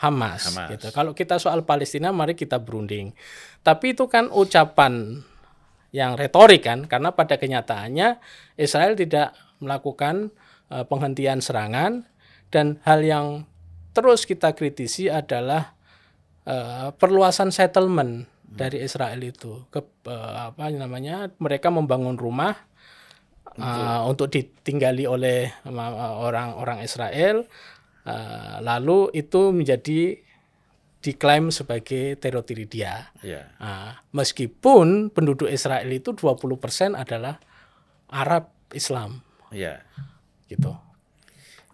Hamas, Hamas. gitu. Kalau kita soal Palestina mari kita berunding. Tapi itu kan ucapan yang retorik kan karena pada kenyataannya Israel tidak melakukan uh, penghentian serangan dan hal yang terus kita kritisi adalah uh, perluasan settlement hmm. dari Israel itu ke uh, apa namanya mereka membangun rumah uh, untuk ditinggali oleh orang-orang Israel uh, lalu itu menjadi diklaim sebagai teritori dia. Yeah. Ya. Uh, meskipun penduduk Israel itu 20% adalah Arab Islam. Ya. Yeah. Gitu.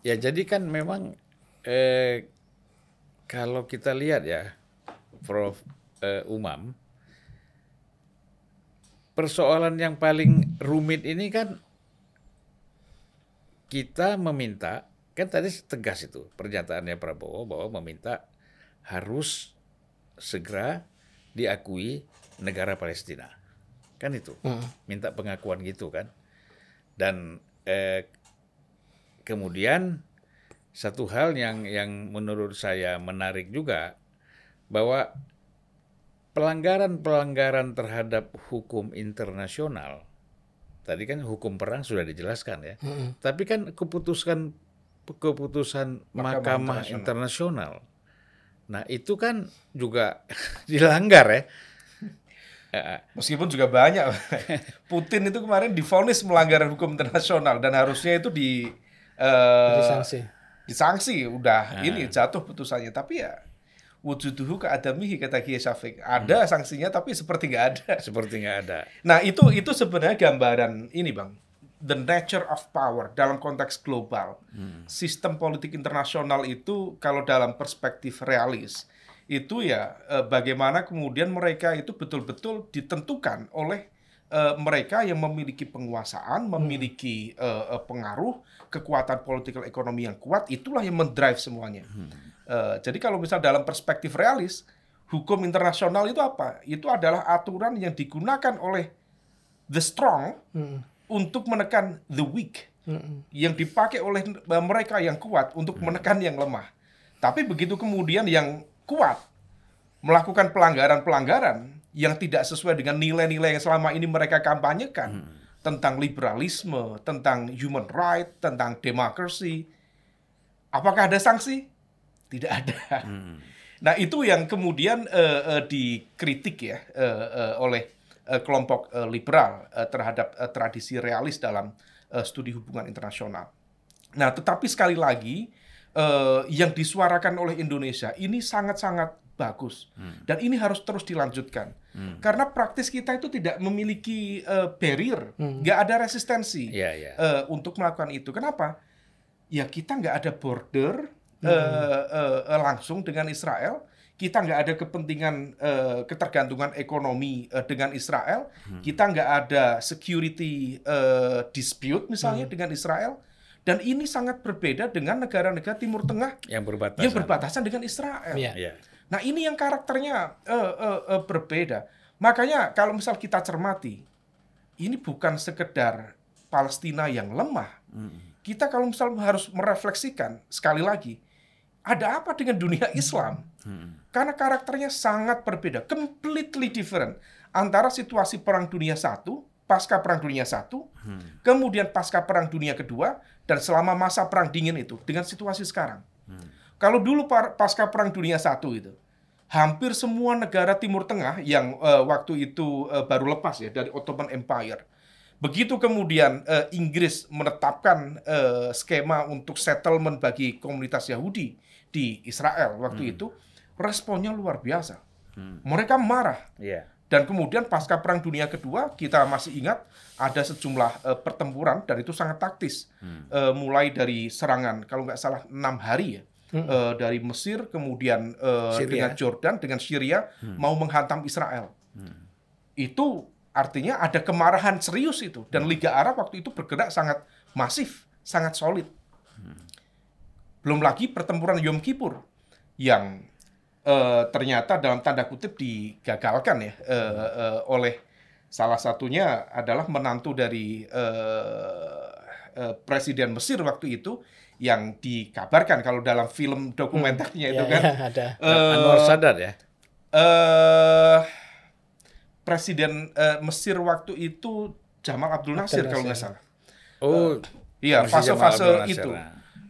Ya, jadi kan memang eh, kalau kita lihat ya, Prof eh, Umam, persoalan yang paling rumit ini kan kita meminta, kan tadi tegas itu pernyataannya Prabowo bahwa meminta harus segera diakui negara Palestina. Kan itu. Hmm. Minta pengakuan gitu kan. Dan eh, kemudian satu hal yang yang menurut saya menarik juga bahwa pelanggaran-pelanggaran terhadap hukum internasional tadi kan hukum perang sudah dijelaskan ya. Hmm. Tapi kan keputusan keputusan Mahkamah, Mahkamah Internasional. Nah, itu kan juga (laughs) dilanggar ya. (laughs) Eh, eh. Meskipun juga banyak (laughs) Putin itu kemarin difonis melanggar hukum internasional dan harusnya itu di uh, Disangsi udah nah. ini jatuh putusannya tapi ya wujuduhu keadamihi kata Kiai Syafiq. Ada hmm. sanksinya tapi seperti nggak ada. (laughs) Seperti nggak ada. Nah itu itu sebenarnya gambaran ini bang. The nature of power dalam konteks global. Hmm. Sistem politik internasional itu kalau dalam perspektif realis itu ya eh, bagaimana kemudian mereka itu betul-betul ditentukan oleh uh, mereka yang memiliki penguasaan, hmm. memiliki uh, pengaruh, kekuatan politik ekonomi yang kuat, itulah yang mendrive semuanya. Uh, jadi kalau misal dalam perspektif realis, hukum internasional itu apa? Itu adalah aturan yang digunakan oleh the strong hmm. untuk menekan the weak, hmm. yang dipakai oleh mereka yang kuat untuk hmm. menekan yang lemah. Tapi begitu kemudian yang kuat melakukan pelanggaran-pelanggaran, yang tidak sesuai dengan nilai-nilai yang selama ini mereka kampanyekan hmm. tentang liberalisme, tentang human right, tentang demokrasi. Apakah ada sanksi? Tidak ada. Hmm. Nah itu yang kemudian uh, uh, dikritik ya uh, uh, oleh uh, kelompok uh, liberal uh, terhadap uh, tradisi realis dalam uh, studi hubungan internasional. Nah tetapi sekali lagi uh, yang disuarakan oleh Indonesia ini sangat-sangat bagus. Hmm. Dan ini harus terus dilanjutkan. Hmm. Karena praktis kita itu tidak memiliki uh, barrier, hmm. nggak hmm. ada resistensi yeah, yeah. Uh, untuk melakukan itu. Kenapa? Ya kita nggak ada border hmm. uh, uh, uh, langsung dengan Israel. Kita nggak ada kepentingan uh, ketergantungan ekonomi uh, dengan Israel. Hmm. Kita nggak ada security uh, dispute misalnya hmm. dengan Israel dan ini sangat berbeda dengan negara-negara Timur Tengah yang berbatasan, yang berbatasan dengan Israel. Ya. Ya. Nah ini yang karakternya uh, uh, uh, berbeda. Makanya kalau misal kita cermati, ini bukan sekedar Palestina yang lemah. Kita kalau misal harus merefleksikan sekali lagi, ada apa dengan dunia Islam? Karena karakternya sangat berbeda, completely different antara situasi Perang Dunia satu, pasca Perang Dunia satu, mm. kemudian pasca Perang Dunia kedua, dan selama masa Perang Dingin itu dengan situasi sekarang. Mm. Kalau dulu pasca Perang Dunia satu itu, hampir semua negara Timur Tengah yang uh, waktu itu uh, baru lepas ya dari Ottoman Empire. Begitu kemudian uh, Inggris menetapkan uh, skema untuk settlement bagi komunitas Yahudi di Israel waktu hmm. itu, responnya luar biasa. Hmm. Mereka marah. Yeah. Dan kemudian pasca Perang Dunia Kedua kita masih ingat ada sejumlah uh, pertempuran dan itu sangat taktis. Hmm. Uh, mulai dari serangan kalau nggak salah enam hari ya hmm. uh, dari Mesir kemudian uh, dengan Jordan dengan Syria hmm. mau menghantam Israel hmm. itu artinya ada kemarahan serius itu dan hmm. Liga Arab waktu itu bergerak sangat masif sangat solid hmm. belum lagi pertempuran Yom Kippur yang uh, ternyata dalam tanda kutip digagalkan ya uh, uh, oleh salah satunya adalah menantu dari uh, uh, Presiden Mesir waktu itu yang dikabarkan kalau dalam film dokumenternya hmm. itu ya, kan ya, ada uh, Anwar Sadat ya. Uh, Presiden uh, Mesir waktu itu Jamal Abdul Nasir, Abdul Nasir. kalau nggak salah. Oh, uh, fase-fase itu.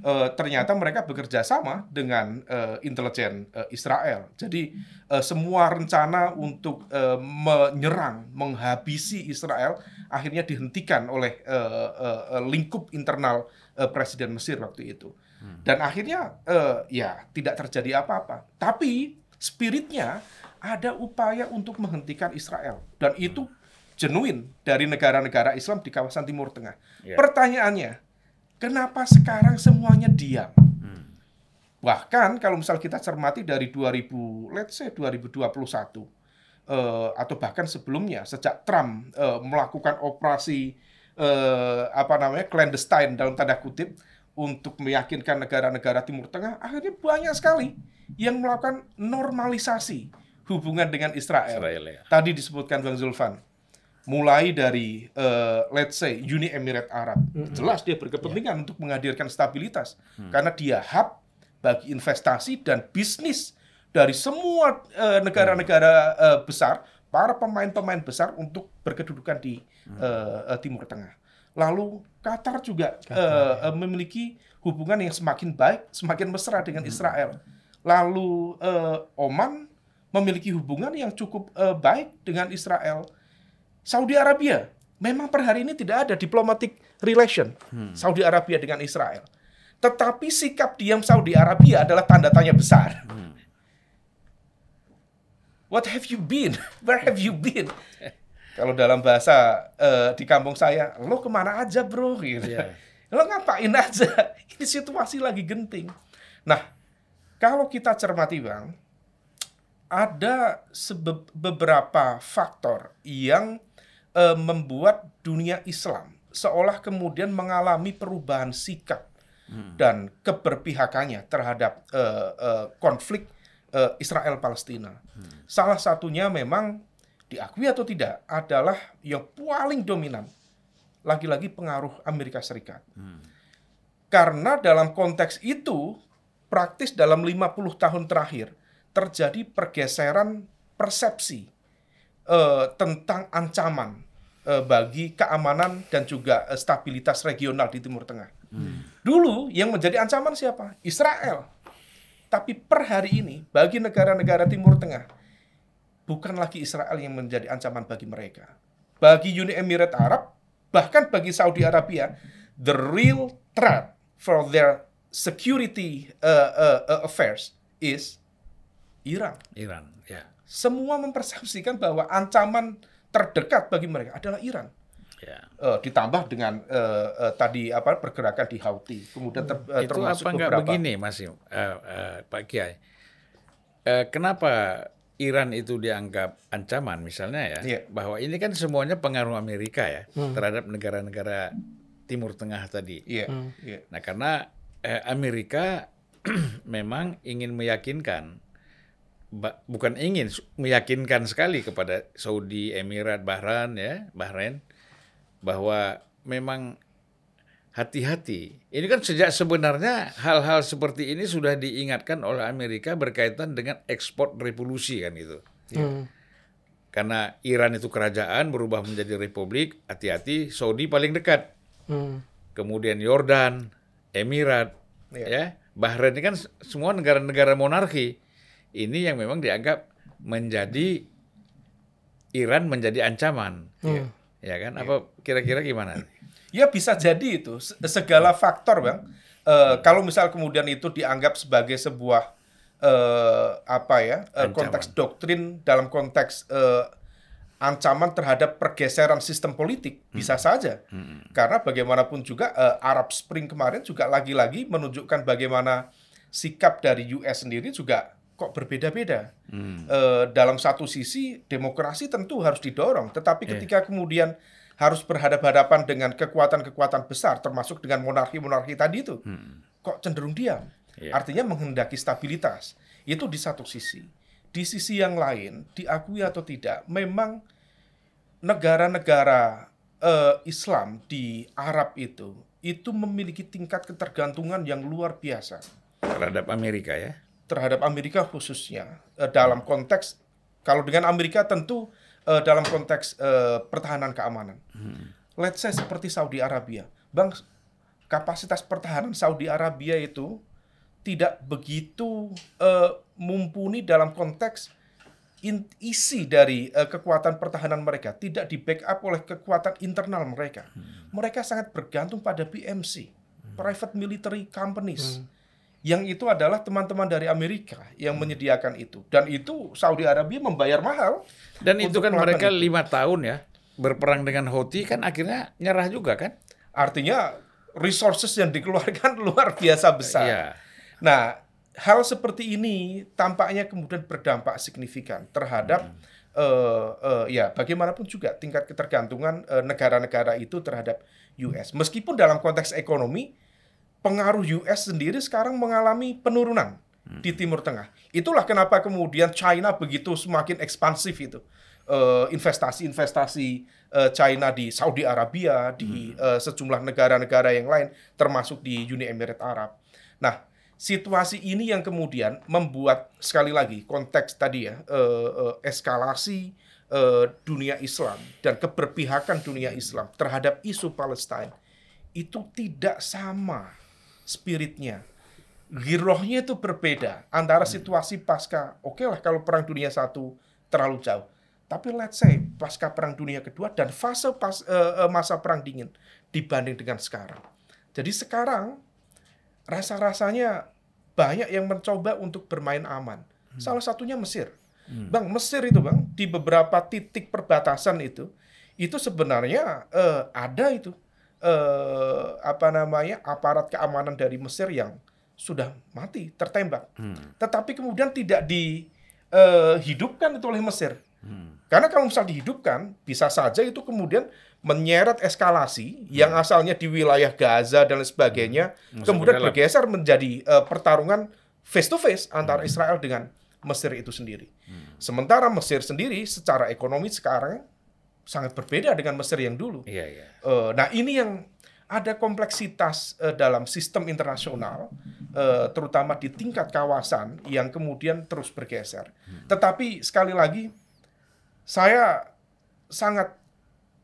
Uh, ternyata mereka bekerja sama dengan uh, intelijen uh, Israel. Jadi uh, semua rencana untuk uh, menyerang, menghabisi Israel akhirnya dihentikan oleh uh, uh, lingkup internal uh, presiden Mesir waktu itu. Hmm. Dan akhirnya uh, ya tidak terjadi apa-apa. Tapi spiritnya ada upaya untuk menghentikan Israel dan hmm. itu hmm. dari negara-negara Islam di kawasan Timur Tengah. Yeah. Pertanyaannya, kenapa sekarang semuanya diam? Hmm. Bahkan kalau misal kita cermati dari 2000 let's say 2021 uh, eh, atau bahkan sebelumnya sejak Trump uh, melakukan operasi uh, apa namanya clandestine dalam tanda kutip untuk meyakinkan negara-negara Timur Tengah akhirnya banyak sekali yang melakukan normalisasi hubungan dengan Israel. Israel ya. Tadi disebutkan Bang Zulfan mulai dari uh, let's say Uni Emirat Arab mm-hmm. jelas dia berkepentingan yeah. untuk menghadirkan stabilitas mm. karena dia hub bagi investasi dan bisnis dari semua eh, negara-negara uh, uh, besar para pemain-pemain besar untuk berkedudukan di hmm. uh, Timur Tengah. Lalu Qatar juga Qatar. Uh, memiliki hubungan yang semakin baik, semakin mesra dengan hmm. Israel. Lalu uh, Oman memiliki hubungan yang cukup uh, baik dengan Israel. Saudi Arabia memang per hari ini tidak ada diplomatic relation hmm. Saudi Arabia dengan Israel. Tetapi sikap diam Saudi Arabia adalah tanda tanya besar. Hmm. What have you been? (laughs) Where have you been? (laughs) Kalau dalam bahasa uh, di kampung saya, lo kemana aja bro? (laughs) Gitu. Yeah. Lo ngapain aja? Ini situasi lagi genting. Nah, kalau kita cermati bang, ada beberapa faktor yang uh, membuat dunia Islam seolah kemudian mengalami perubahan sikap hmm. dan keberpihakannya terhadap uh, uh, konflik uh, Israel Palestina. Hmm. Salah satunya memang diakui atau tidak adalah yang paling dominan lagi-lagi pengaruh Amerika Serikat. Hmm. Karena dalam konteks itu praktis dalam 50 tahun terakhir terjadi pergeseran persepsi uh, tentang ancaman uh, bagi keamanan dan juga uh, stabilitas regional di Timur Tengah. Hmm. Dulu yang menjadi ancaman siapa? Israel. Tapi per hari ini, bagi negara-negara Timur Tengah, bukan lagi Israel yang menjadi ancaman bagi mereka. Bagi Uni Emirat Arab, bahkan bagi Saudi Arabia, the real threat for their security uh, uh, uh affairs is Iran. Iran, ya. Yeah. Semua mempersepsikan bahwa ancaman terdekat bagi mereka adalah Iran. Ya. Uh, ditambah dengan uh, uh, tadi apa pergerakan di Houthi, kemudian ter, uh, Itu termasuk apa beberapa. begini, Mas, uh, uh, Pak Kiai, uh, kenapa Iran itu dianggap ancaman, misalnya ya, yeah. bahwa ini kan semuanya pengaruh Amerika ya hmm. terhadap negara-negara Timur Tengah tadi. Yeah. Hmm. Iya. Nah, karena uh, Amerika (clears throat) memang ingin meyakinkan bukan ingin meyakinkan sekali kepada Saudi, Emirat, Bahrain ya, Bahrain bahwa memang hati-hati. Ini kan sejak sebenarnya hal-hal seperti ini sudah diingatkan oleh Amerika berkaitan dengan ekspor revolusi kan itu Ya. Hmm. Karena Iran itu kerajaan berubah menjadi republik, hati-hati Saudi paling dekat. Hmm. Kemudian Yordan, Emirat, ya. ya. Bahrain ini kan semua negara-negara monarki. Ini yang memang dianggap menjadi Iran menjadi ancaman. Hmm. Ya ya kan? Iya. Apa kira-kira gimana? (clears throat) Ya bisa jadi itu segala faktor, bang. Uh, kalau misal kemudian itu dianggap sebagai sebuah uh, apa ya uh, konteks doktrin dalam konteks uh, ancaman terhadap pergeseran sistem politik hmm. bisa saja hmm. karena bagaimanapun juga uh, Arab Spring kemarin juga lagi-lagi menunjukkan bagaimana sikap dari US sendiri juga kok berbeda-beda. Hmm. E, dalam satu sisi demokrasi tentu harus didorong, tetapi iya. ketika yeah. kemudian harus berhadapan-hadapan dengan kekuatan-kekuatan besar, termasuk dengan monarki-monarki tadi itu, hmm. kok cenderung diam. Yeah. Artinya menghendaki stabilitas. Itu di satu sisi. Di sisi yang lain, diakui atau tidak, memang negara-negara uh, Islam di Arab itu itu memiliki tingkat ketergantungan yang luar biasa terhadap Amerika ya terhadap Amerika khususnya uh, dalam konteks kalau dengan Amerika tentu uh, dalam konteks uh, pertahanan keamanan. Hmm. Let's say seperti Saudi Arabia, bang kapasitas pertahanan Saudi Arabia itu tidak begitu uh, mumpuni dalam konteks in, isi dari uh, kekuatan pertahanan mereka tidak di backup oleh kekuatan internal mereka. Hmm. Mereka sangat bergantung pada PMC, hmm. private military companies. Hmm yang itu adalah teman-teman dari Amerika yang hmm. menyediakan itu dan itu Saudi Arabia membayar mahal dan itu kan mereka lima tahun ya berperang dengan Houthi kan akhirnya nyerah juga kan artinya resources yang dikeluarkan (laughs) luar biasa besar ya. nah hal seperti ini tampaknya kemudian berdampak signifikan terhadap hmm. uh, uh, ya bagaimanapun juga tingkat ketergantungan eh, negara-negara uh, negara -negara itu terhadap US meskipun dalam konteks ekonomi pengaruh US sendiri sekarang mengalami penurunan di hmm. Timur Tengah. Itulah kenapa kemudian China begitu semakin ekspansif itu eh, investasi-investasi uh, uh, China di Saudi Arabia, di hmm. uh, sejumlah negara-negara yang lain, termasuk di Uni Emirat Arab. Nah, situasi ini yang kemudian membuat sekali lagi konteks tadi ya uh, uh, eskalasi uh, dunia Islam dan keberpihakan dunia hmm. Islam terhadap isu Palestina itu tidak sama spiritnya. Girohnya itu berbeda antara situasi pasca. Oke okay lah kalau Perang Dunia satu terlalu jauh. Tapi let's say pasca Perang Dunia Kedua dan fase pas, uh, masa Perang Dingin dibanding dengan sekarang. Jadi sekarang rasa-rasanya banyak yang mencoba untuk bermain aman. Hmm. Salah satunya Mesir. Hmm. Bang, Mesir itu bang di beberapa titik perbatasan itu itu sebenarnya uh, ada itu eh, apa namanya aparat keamanan dari Mesir yang sudah mati tertembak, hmm. tetapi kemudian tidak dihidupkan eh, itu oleh Mesir. Hmm. Karena kalau misal dihidupkan, bisa saja itu kemudian menyeret eskalasi hmm. yang asalnya di wilayah Gaza dan sebagainya, hmm. kemudian bergeser menjadi uh, pertarungan face to face antara hmm. Israel dengan Mesir itu sendiri. Hmm. Sementara Mesir sendiri secara ekonomi sekarang sangat berbeda dengan Mesir yang dulu. Iya, iya. Uh, nah ini yang ada kompleksitas uh, dalam sistem internasional, uh, terutama di tingkat kawasan yang kemudian terus bergeser. Hmm. Tetapi sekali lagi saya sangat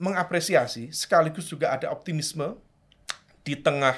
mengapresiasi sekaligus juga ada optimisme di tengah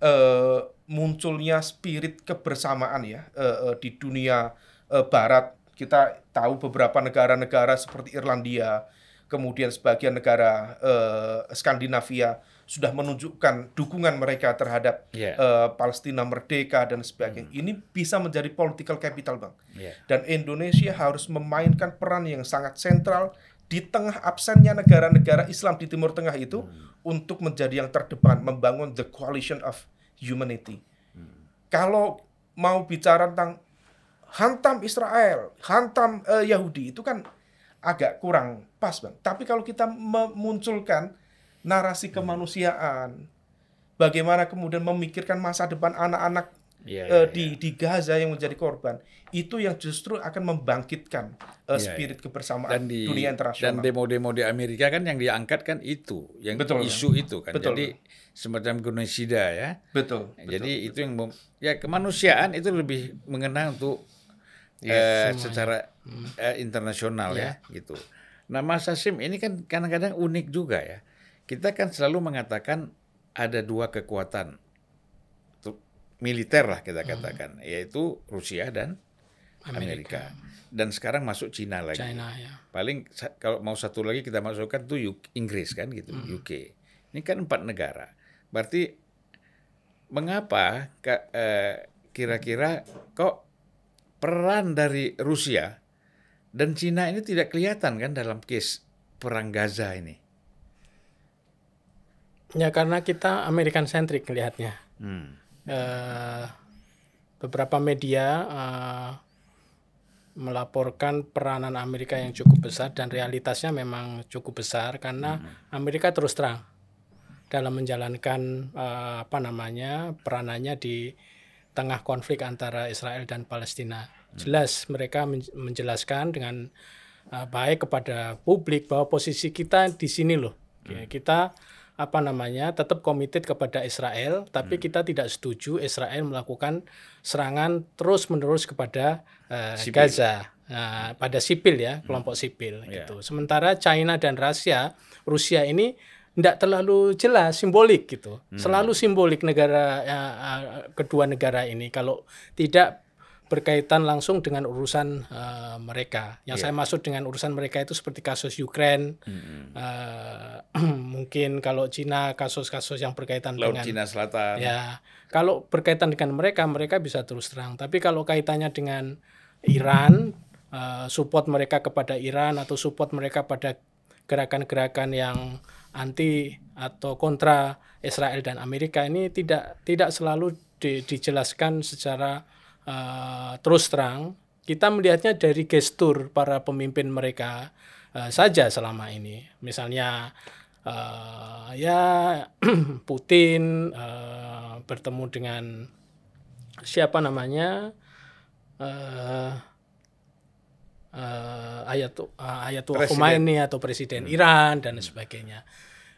uh, munculnya spirit kebersamaan ya uh, uh, di dunia uh, Barat. Kita tahu beberapa negara-negara seperti Irlandia kemudian sebagian negara eh, Skandinavia sudah menunjukkan dukungan mereka terhadap yeah. eh, Palestina merdeka dan sebagainya. Hmm. Ini bisa menjadi political capital, Bang. Yeah. Dan Indonesia harus memainkan peran yang sangat sentral di tengah absennya negara-negara Islam di Timur Tengah itu hmm. untuk menjadi yang terdepan membangun the coalition of humanity. Hmm. Kalau mau bicara tentang hantam Israel, hantam uh, Yahudi itu kan agak kurang pas bang. Tapi kalau kita memunculkan narasi kemanusiaan, bagaimana kemudian memikirkan masa depan anak-anak yeah, iya, yeah, uh, di yeah. di Gaza yang menjadi korban itu yang justru akan membangkitkan uh, eh, yeah, spirit yeah. kebersamaan dan di, dunia internasional dan demo-demo di Amerika kan yang diangkat kan itu yang betul, isu kan? itu kan betul, jadi kan? semacam genosida ya betul jadi betul, itu betul. yang ya kemanusiaan itu lebih mengenang untuk yeah, iya, uh, secara uh, internasional yeah. ya gitu Nah masa SIM ini kan kadang-kadang unik juga ya. Kita kan selalu mengatakan ada dua kekuatan militer lah kita hmm. katakan, hmm. yaitu Rusia dan Amerika. Amerika. Dan sekarang masuk Cina lagi. China, ya. Paling kalau mau satu lagi kita masukkan tuh UK, Inggris kan gitu, hmm. UK. Ini kan empat negara. Berarti mengapa eh, kira-kira kok peran dari Rusia dan Cina ini tidak kelihatan kan dalam case perang Gaza ini. Ya karena kita American centric kelihatnya. Hmm. Uh, beberapa media uh, melaporkan peranan Amerika yang cukup besar dan realitasnya memang cukup besar karena hmm. Amerika terus terang dalam menjalankan uh, apa namanya peranannya di tengah konflik antara Israel dan Palestina jelas mereka menjelaskan dengan uh, baik kepada publik bahwa posisi kita di sini loh. Hmm. Kita apa namanya tetap komited kepada Israel tapi hmm. kita tidak setuju Israel melakukan serangan terus menerus kepada uh, Gaza uh, hmm. pada sipil ya kelompok hmm. sipil yeah. gitu sementara China dan Rusia Rusia ini tidak terlalu jelas simbolik gitu hmm. selalu simbolik negara uh, uh, kedua negara ini kalau tidak berkaitan langsung dengan urusan uh, mereka. Yang yeah. saya maksud dengan urusan mereka itu seperti kasus Ukraine, mm-hmm. uh, (clears throat) mungkin kalau Cina kasus-kasus yang berkaitan Laut dengan Cina Selatan. Ya, kalau berkaitan dengan mereka, mereka bisa terus terang. Tapi kalau kaitannya dengan Iran, uh, support mereka kepada Iran atau support mereka pada gerakan-gerakan yang anti atau kontra Israel dan Amerika ini tidak tidak selalu di, dijelaskan secara uh, terus terang kita melihatnya dari gestur para pemimpin mereka uh, saja selama ini. Misalnya uh, ya (clears throat) Putin uh, bertemu dengan siapa namanya uh, uh, ayat uh, Khomeini atau presiden Iran dan hmm. sebagainya.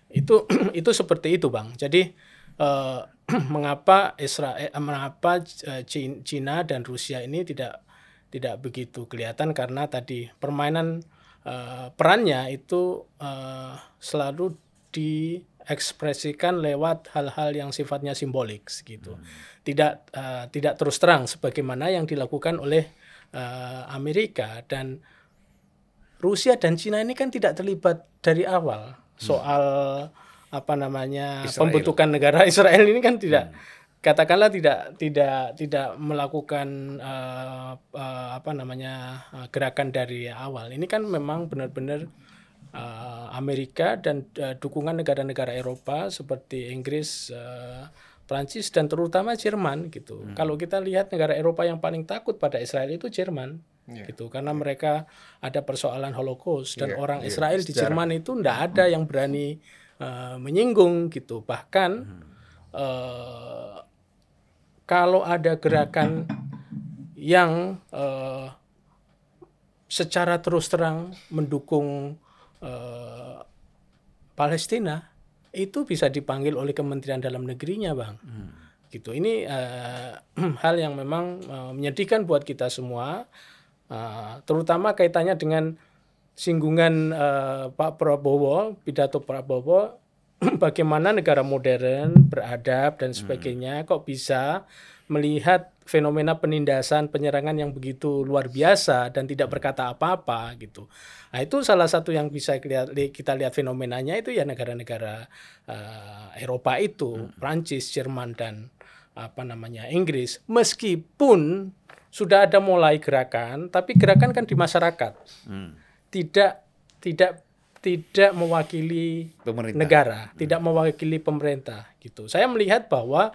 Itu (clears throat) itu seperti itu, Bang. Jadi Eh, (clears throat) mengapa Israel eh, mengapa eh, Cina dan Rusia ini tidak tidak begitu kelihatan karena tadi permainan uh, perannya itu uh, selalu diekspresikan lewat hal-hal yang sifatnya simbolik gitu. Hmm. Tidak uh, tidak terus terang sebagaimana yang dilakukan oleh uh, Amerika dan Rusia dan Cina ini kan tidak terlibat dari awal hmm. soal hmm apa namanya Israel. pembentukan negara (laughs) Israel ini kan tidak hmm. katakanlah tidak tidak tidak melakukan uh, uh, apa namanya uh, gerakan dari awal ini kan memang benar-benar uh, Amerika dan uh, dukungan negara-negara Eropa seperti Inggris uh, Prancis dan terutama Jerman gitu hmm. kalau kita lihat negara Eropa yang paling takut pada Israel itu Jerman yeah. gitu karena mereka ada persoalan Holocaust dan yeah, orang yeah. Israel di Jerman itu ndak ada hmm. yang berani uh, menyinggung gitu. Bahkan uh, kalau ada gerakan yang uh, secara terus terang mendukung uh, Palestina itu bisa dipanggil oleh Kementerian Dalam Negerinya, bang. Hmm. Gitu. Ini uh, (clears throat) hal yang memang uh, menyedihkan buat kita semua, uh, terutama kaitannya dengan singgungan uh, Pak Prabowo, pidato Prabowo, (clears throat) bagaimana negara modern beradab dan hmm. sebagainya, hmm. kok bisa melihat fenomena penindasan penyerangan yang begitu luar biasa dan tidak berkata apa-apa gitu. Nah itu salah satu yang bisa kita lihat, fenomenanya itu ya negara-negara uh, Eropa itu, hmm. Prancis, Jerman dan apa namanya Inggris. Meskipun sudah ada mulai gerakan, tapi gerakan kan di masyarakat. Hmm tidak tidak tidak mewakili pemerintah. negara, hmm. tidak mewakili pemerintah gitu. Saya melihat bahwa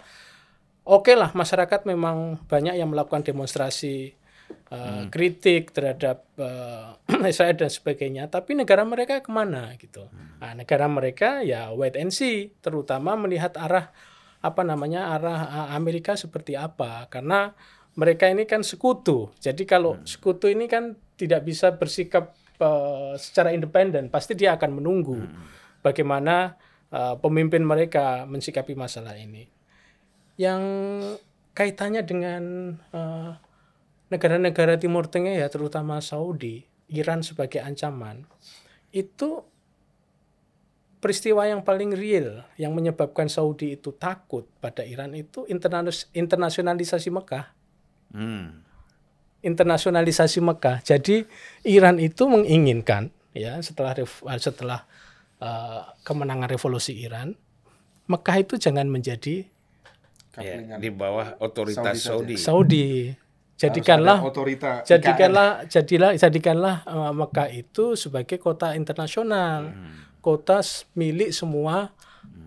oke okay lah masyarakat memang banyak yang melakukan demonstrasi uh, hmm. kritik terhadap uh, (clears throat) Israel dan sebagainya, tapi negara mereka kemana gitu? Hmm. Nah, negara mereka ya wait and see, terutama melihat arah apa namanya arah eh, Amerika seperti apa, karena mereka ini kan sekutu. Jadi kalau hmm. sekutu ini kan tidak bisa bersikap Eh, secara independen pasti dia akan menunggu hmm. bagaimana uh, pemimpin mereka mensikapi masalah ini. Yang kaitannya dengan negara eh, negara-negara Timur Tengah ya terutama Saudi, Iran sebagai ancaman itu peristiwa yang paling real yang menyebabkan Saudi itu takut pada Iran itu internasionalisasi Mekah. Hmm internasionalisasi Mekah. Jadi Iran itu menginginkan ya setelah setelah uh, kemenangan revolusi Iran, Mekah itu jangan menjadi ya, di bawah otoritas Saudi. Saudi. Saudi. Jadikanlah otorita jadikanlah jadilah jadikanlah uh, Mekah itu sebagai kota internasional. Hmm. Kota milik semua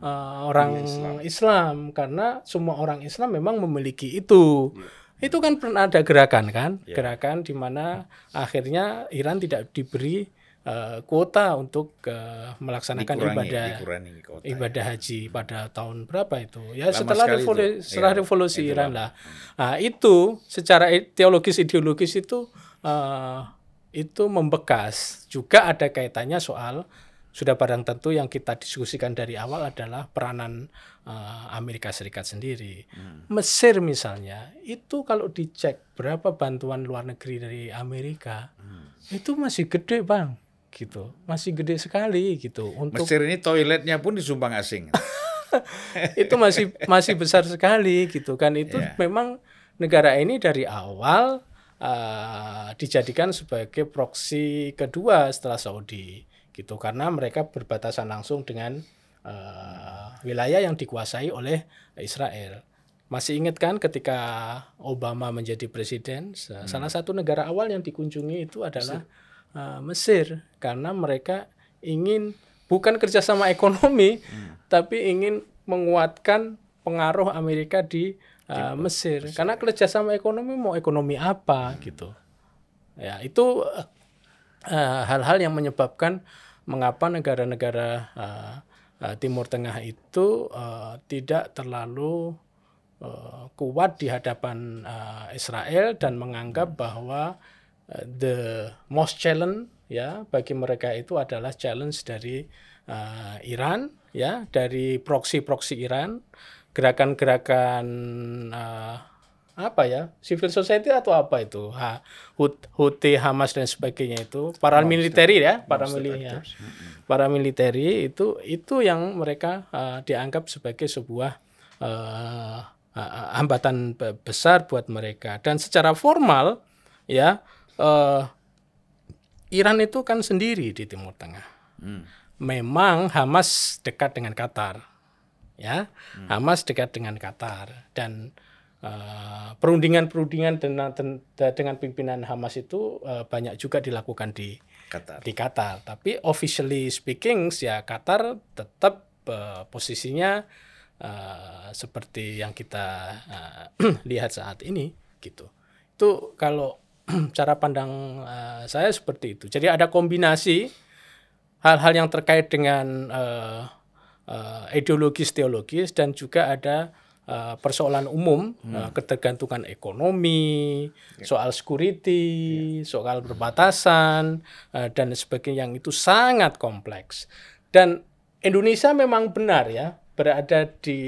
uh, orang iya, Islam. Islam karena semua orang Islam memang memiliki itu. Iya. Itu kan pernah ada gerakan kan, yeah. gerakan di mana akhirnya Iran tidak diberi uh, kuota untuk uh, melaksanakan dikurangi, ibadah dikurangi kuota, iya. ibadah ya. haji hmm. pada tahun berapa itu? Ya Lama setelah revolusi itu. setelah ya, revolusi Iran lah. Hmm. Nah, itu secara teologis ideologis itu uh, itu membekas. Juga ada kaitannya soal sudah barang tentu yang kita diskusikan dari awal adalah peranan Eh, Amerika Serikat sendiri. Hmm. Mesir misalnya, itu kalau dicek berapa bantuan luar negeri dari Amerika, hmm. itu masih gede bang, gitu, masih gede sekali gitu. Untuk Mesir ini toiletnya pun disumbang asing. (laughs) itu masih masih besar sekali gitu kan. Itu yeah. memang negara ini dari awal uh, dijadikan sebagai proksi kedua setelah Saudi gitu karena mereka berbatasan langsung dengan Eh, wilayah yang dikuasai oleh Israel. Masih ingat kan ketika Obama menjadi presiden, hmm. salah satu negara awal yang dikunjungi itu adalah Mesir, uh, Mesir karena mereka ingin bukan kerjasama ekonomi, hmm. tapi ingin menguatkan pengaruh Amerika di uh, Mesir. Mesir. Karena kerjasama ekonomi mau ekonomi apa hmm. gitu. Ya itu hal-hal uh, yang menyebabkan mengapa negara-negara Eh, Timur Tengah itu uh, tidak terlalu uh, kuat di hadapan uh, Israel dan menganggap bahwa uh, the most challenge ya bagi mereka itu adalah challenge dari uh, Iran ya dari proksi-proksi Iran gerakan-gerakan uh, apa ya civil society atau apa itu ha, Hut, huti Hamas dan sebagainya itu para militer ya para militer para militer itu itu yang mereka uh, dianggap sebagai sebuah uh, uh, hambatan besar buat mereka dan secara formal ya uh, Iran itu kan sendiri di Timur Tengah hmm. memang Hamas dekat dengan Qatar ya hmm. Hamas dekat dengan Qatar dan Eh, perundingan-perundingan dengan, dengan pimpinan Hamas itu uh, banyak juga dilakukan di Qatar. Di Qatar. Tapi officially speaking, ya Qatar tetap uh, posisinya uh, seperti yang kita uh, (clears throat) lihat saat ini, gitu. Itu kalau (clears throat) cara pandang uh, saya seperti itu. Jadi ada kombinasi hal-hal yang terkait dengan uh, uh, ideologis teologis dan juga ada uh, persoalan umum hmm. uh, ketergantungan ekonomi yeah. soal security yeah. soal perbatasan uh, dan sebagainya yang itu sangat kompleks dan Indonesia memang benar ya berada di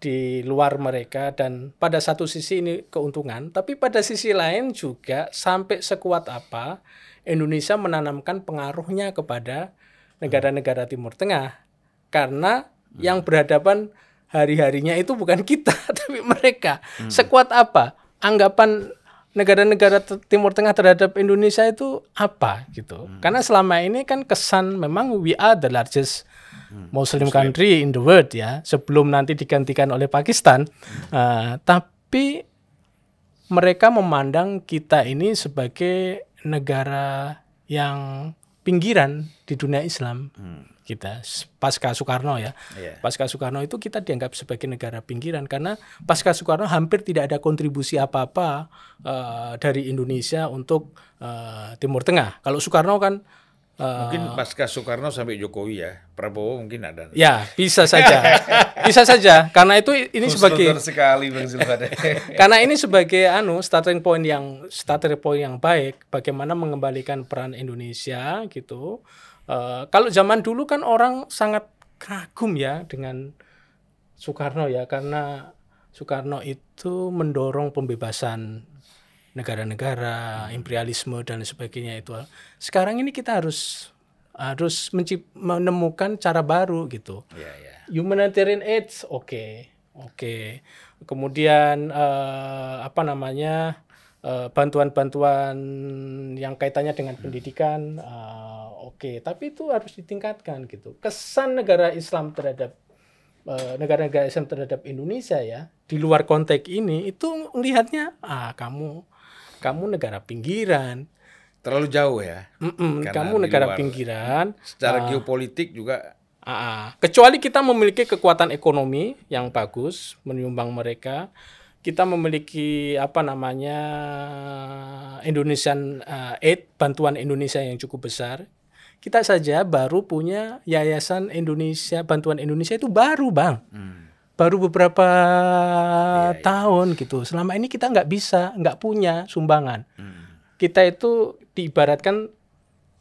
di luar mereka dan pada satu sisi ini keuntungan tapi pada sisi lain juga sampai sekuat apa Indonesia menanamkan pengaruhnya kepada hmm. negara-negara Timur Tengah karena hmm. yang berhadapan hari-harinya itu bukan kita (laughs) tapi mereka. Hmm. Sekuat apa? Anggapan negara-negara Timur Tengah terhadap Indonesia itu apa gitu. Hmm. Karena selama ini kan kesan memang we are the largest hmm. Muslim, Muslim country in the world ya sebelum nanti digantikan oleh Pakistan. Hmm. Uh, tapi mereka memandang kita ini sebagai negara yang pinggiran di dunia Islam hmm. kita pasca Soekarno ya yeah. pasca Soekarno itu kita dianggap sebagai negara pinggiran karena pasca Soekarno hampir tidak ada kontribusi apa-apa uh, dari Indonesia untuk uh, Timur Tengah kalau Soekarno kan Mungkin eh, pasca Soekarno sampai Jokowi ya, Prabowo mungkin ada. Ya, bisa saja, (laughs) bisa saja. Karena itu ini Khusus sebagai sekali Bang (laughs) Karena ini sebagai anu starting point yang starting point yang baik, bagaimana mengembalikan peran Indonesia gitu. Uh, kalau zaman dulu kan orang sangat kagum ya dengan Soekarno ya, karena Soekarno itu mendorong pembebasan negara-negara, imperialisme dan sebagainya itu. Sekarang ini kita harus harus mencip, menemukan cara baru gitu. Yeah, yeah. Humanitarian aid, oke, okay, oke. Okay. Kemudian uh, apa namanya eh, bantuan-bantuan uh, yang kaitannya dengan hmm. pendidikan, uh, oke. Okay. Tapi itu harus ditingkatkan gitu. Kesan negara Islam terhadap negara-negara uh, Islam terhadap Indonesia ya di luar konteks ini itu melihatnya ah kamu kamu negara pinggiran. Terlalu jauh ya. Mm kamu negara pinggiran. Secara uh, geopolitik juga. Uh, uh, kecuali kita memiliki kekuatan ekonomi yang bagus menyumbang mereka. Kita memiliki apa namanya Indonesian uh, Aid bantuan Indonesia yang cukup besar. Kita saja baru punya Yayasan Indonesia Bantuan Indonesia itu baru bang. Hmm baru beberapa yeah, yeah. tahun gitu. Selama ini kita nggak bisa, nggak punya sumbangan. Hmm. Kita itu diibaratkan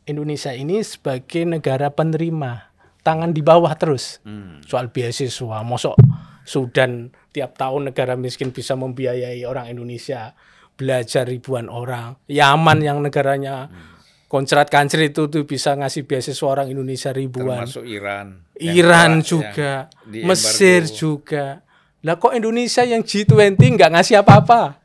Indonesia ini sebagai negara penerima, tangan di bawah terus. Hmm. Soal beasiswa, mosok Sudan tiap tahun negara miskin bisa membiayai orang Indonesia belajar ribuan orang. Yaman yang negaranya hmm Koncerat kancer itu tuh bisa ngasih beasiswa orang Indonesia ribuan. Termasuk Iran. Iran juga, ya, Mesir juga. Lah kok Indonesia yang G20 nggak ngasih apa-apa?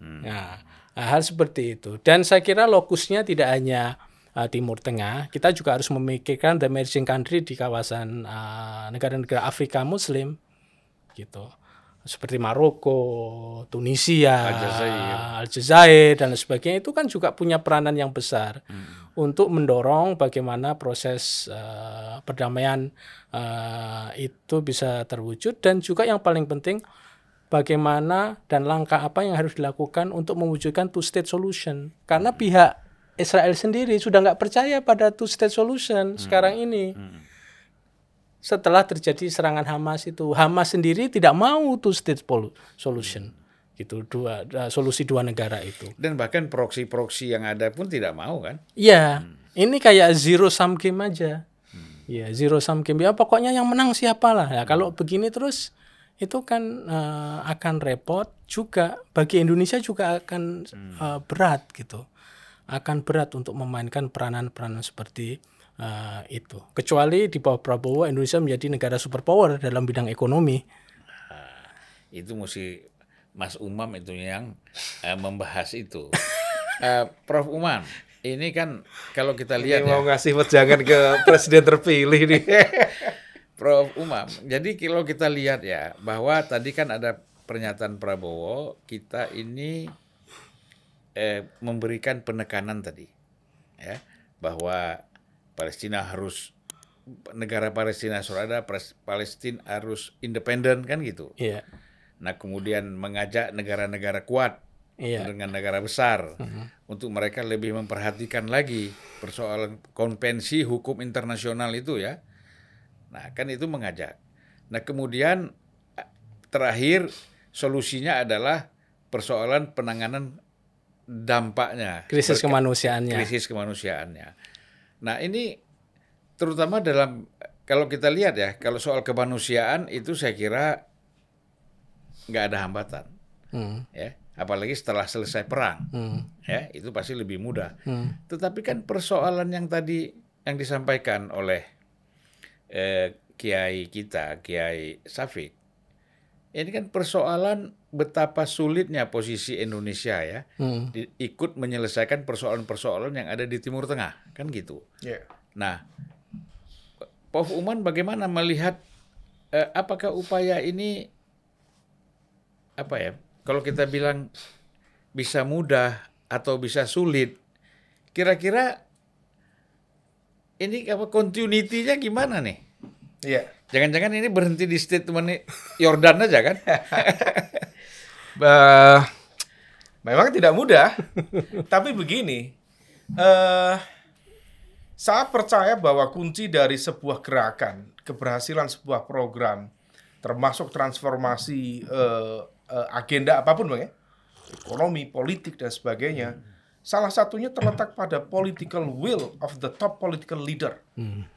Hmm. Nah, hal seperti itu. Dan saya kira lokusnya tidak hanya uh, Timur Tengah, kita juga harus memikirkan the emerging country di kawasan uh, negara-negara uh, negara -negara Afrika Muslim gitu seperti Maroko, Tunisia, Aljazair, dan sebagainya itu kan juga punya peranan yang besar hmm. untuk mendorong bagaimana proses uh, perdamaian uh, itu bisa terwujud dan juga yang paling penting bagaimana dan langkah apa yang harus dilakukan untuk mewujudkan two state solution karena hmm. pihak Israel sendiri sudah nggak percaya pada two state solution hmm. sekarang ini. Hmm setelah terjadi serangan Hamas itu Hamas sendiri tidak mau two state solution gitu dua solusi dua negara itu dan bahkan proksi-proksi yang ada pun tidak mau kan ya hmm. ini kayak zero sum game aja hmm. ya zero sum game ya pokoknya yang menang siapalah ya kalau hmm. begini terus itu kan uh, akan repot juga bagi Indonesia juga akan hmm. uh, berat gitu akan berat untuk memainkan peranan-peranan seperti uh, itu. Kecuali di bawah Prabowo Indonesia menjadi negara superpower dalam bidang ekonomi. Uh, itu mesti Mas Umam itu yang uh, membahas itu. uh, (laughs) Prof Umam, ini kan kalau kita lihat ini ya, ngasih pejangan ke (laughs) presiden terpilih nih. (laughs) Prof Umam. Jadi kalau kita lihat ya bahwa tadi kan ada pernyataan Prabowo, kita ini eh, memberikan penekanan tadi ya bahwa Palestina harus negara Palestina Surada, Palestina harus independen kan gitu. Iya. Yeah. Nah kemudian mengajak negara-negara kuat yeah. dengan negara besar uh mm-hmm. -huh. untuk mereka lebih memperhatikan lagi persoalan konvensi hukum internasional itu ya. Nah kan itu mengajak. Nah kemudian eh, terakhir solusinya adalah persoalan penanganan dampaknya krisis kemanusiaannya krisis kemanusiaannya Nah ini terutama dalam kalau kita lihat ya kalau soal kemanusiaan itu saya kira nggak ada hambatan hmm. ya apalagi setelah selesai perang hmm. ya itu pasti lebih mudah hmm. tetapi kan persoalan yang tadi yang disampaikan oleh eh, kiai kita kiai Safik ini kan persoalan betapa sulitnya posisi Indonesia ya hmm. ikut menyelesaikan persoalan-persoalan yang ada di Timur Tengah kan gitu. Yeah. Nah, Prof Uman bagaimana melihat eh, apakah upaya ini apa ya? Kalau kita bilang bisa mudah atau bisa sulit, kira-kira ini apa continuity-nya gimana nih? Iya. Yeah. Jangan-jangan ini berhenti di statement Yordan aja kan? uh, (laughs) memang tidak mudah, (laughs) tapi begini, uh, saya percaya bahwa kunci dari sebuah gerakan, keberhasilan sebuah program, termasuk transformasi uh, uh, agenda apapun bang ya, ekonomi, politik dan sebagainya, salah satunya terletak pada political will of the top political leader. Hmm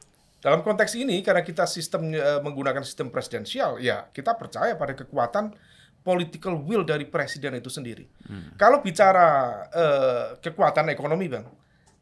dalam konteks ini karena kita sistem e, menggunakan sistem presidensial, ya kita percaya pada kekuatan political will dari presiden itu sendiri. Hmm. Kalau bicara e, kekuatan ekonomi, Bang.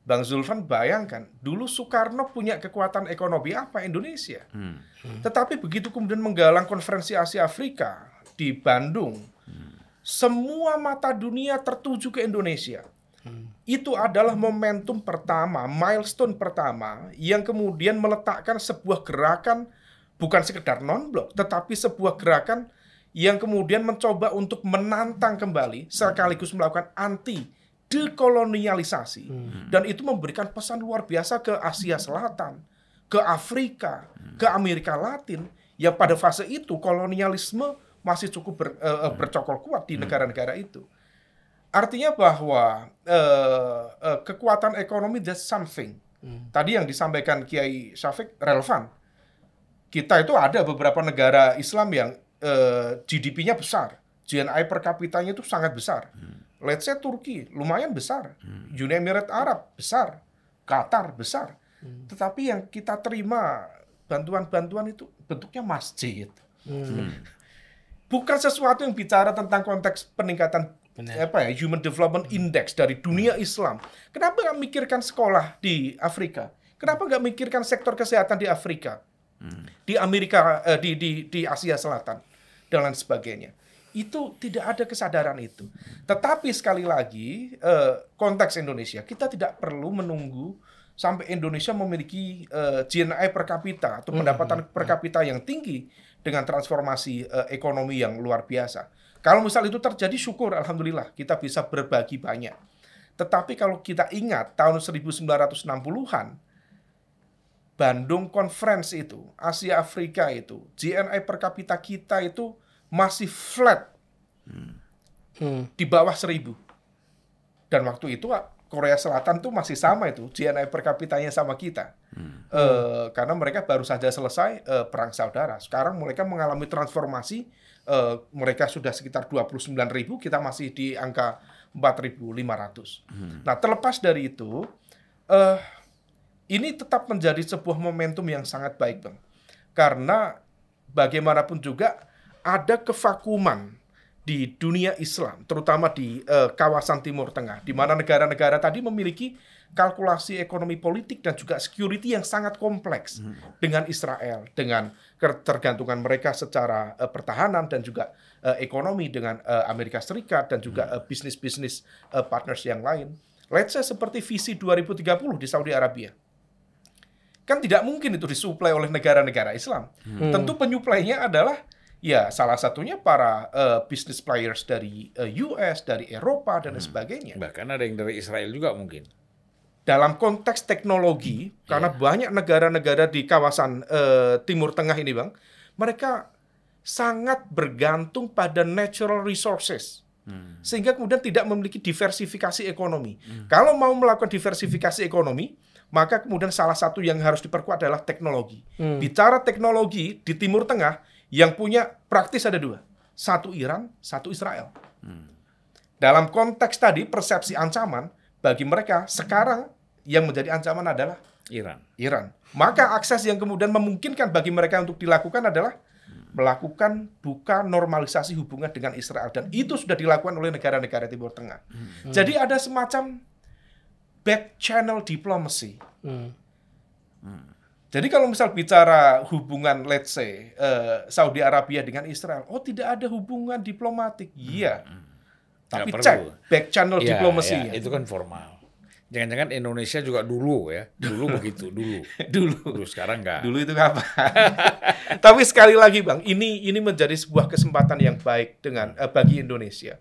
Bang Zulfan bayangkan dulu Soekarno punya kekuatan ekonomi apa Indonesia. Hmm. Tetapi begitu kemudian menggalang konferensi Asia Afrika di Bandung, hmm. semua mata dunia tertuju ke Indonesia. Hmm itu adalah momentum pertama, milestone pertama yang kemudian meletakkan sebuah gerakan bukan sekedar non blok, tetapi sebuah gerakan yang kemudian mencoba untuk menantang kembali sekaligus melakukan anti dekolonialisasi hmm. dan itu memberikan pesan luar biasa ke Asia Selatan, ke Afrika, hmm. ke Amerika Latin yang pada fase itu kolonialisme masih cukup ber, uh, bercokol kuat di hmm. negara-negara itu. Artinya bahwa uh, uh, kekuatan ekonomi that's something. Hmm. Tadi yang disampaikan Kiai Syafiq relevan. Kita itu ada beberapa negara Islam yang uh, eh, GDP-nya besar, GNI per kapitanya itu sangat besar. Hmm. Let's say Turki lumayan besar, hmm. Uni Emirat Arab besar, Qatar besar. Hmm. Tetapi yang kita terima bantuan-bantuan itu bentuknya masjid. Hmm. (laughs) Bukan sesuatu yang bicara tentang konteks peningkatan Benar. apa ya Human Development hmm. Index dari dunia hmm. Islam. Kenapa nggak mikirkan sekolah di Afrika? Kenapa nggak mikirkan sektor kesehatan di Afrika, hmm. di Amerika, eh, di, di di Asia Selatan dan lain sebagainya? Itu tidak ada kesadaran itu. Tetapi sekali lagi eh, konteks Indonesia kita tidak perlu menunggu sampai Indonesia memiliki eh, GNI per kapita atau pendapatan per kapita yang tinggi dengan transformasi eh, ekonomi yang luar biasa. Kalau misal itu terjadi syukur alhamdulillah kita bisa berbagi banyak. Tetapi kalau kita ingat tahun 1960-an Bandung Conference itu, Asia Afrika itu, GNI per kapita kita itu masih flat hmm. di bawah seribu. Dan waktu itu ah, Korea Selatan tuh masih sama itu GNI per kapitanya sama kita hmm. e, karena mereka baru saja selesai e, perang saudara sekarang mereka mengalami transformasi e, mereka sudah sekitar 29.000 ribu, kita masih di angka 4.500. Hmm. Nah terlepas dari itu, eh, ini tetap menjadi sebuah momentum yang sangat baik bang, karena bagaimanapun juga ada kevakuman di dunia Islam, terutama di e, kawasan Timur Tengah, di mana negara-negara tadi memiliki kalkulasi ekonomi politik dan juga security yang sangat kompleks hmm. dengan Israel, dengan ketergantungan mereka secara uh, pertahanan dan juga uh, ekonomi dengan uh, Amerika Serikat dan juga uh, bisnis-bisnis uh, partners yang lain. Let's say seperti visi 2030 di Saudi Arabia. Kan tidak mungkin itu disuplai oleh negara-negara Islam. Hmm. Tentu penyuplainya adalah ya salah satunya para uh, business players dari uh, US, dari Eropa dan hmm. sebagainya. Bahkan ada yang dari Israel juga mungkin dalam konteks teknologi yeah. karena banyak negara-negara di kawasan uh, Timur Tengah ini bang mereka sangat bergantung pada natural resources hmm. sehingga kemudian tidak memiliki diversifikasi ekonomi hmm. kalau mau melakukan diversifikasi ekonomi maka kemudian salah satu yang harus diperkuat adalah teknologi hmm. bicara teknologi di Timur Tengah yang punya praktis ada dua satu Iran satu Israel hmm. dalam konteks tadi persepsi ancaman bagi mereka sekarang yang menjadi ancaman adalah Iran. Iran. Maka akses yang kemudian memungkinkan bagi mereka untuk dilakukan adalah melakukan buka normalisasi hubungan dengan Israel dan itu sudah dilakukan oleh negara-negara Timur Tengah. Hmm. Jadi ada semacam back channel diplomacy. Hmm. Hmm. Jadi kalau misal bicara hubungan let's say uh, Saudi Arabia dengan Israel, oh tidak ada hubungan diplomatik. Iya. Hmm. Yeah. Hmm. Tapi cek back channel ya, diplomasi. Ya, Itu kan formal. Jangan-jangan Indonesia juga dulu ya. Dulu (laughs) begitu, dulu. (laughs) dulu. Dulu sekarang enggak. Dulu itu apa? (laughs) Tapi sekali lagi Bang, ini ini menjadi sebuah kesempatan yang baik dengan eh, bagi Indonesia.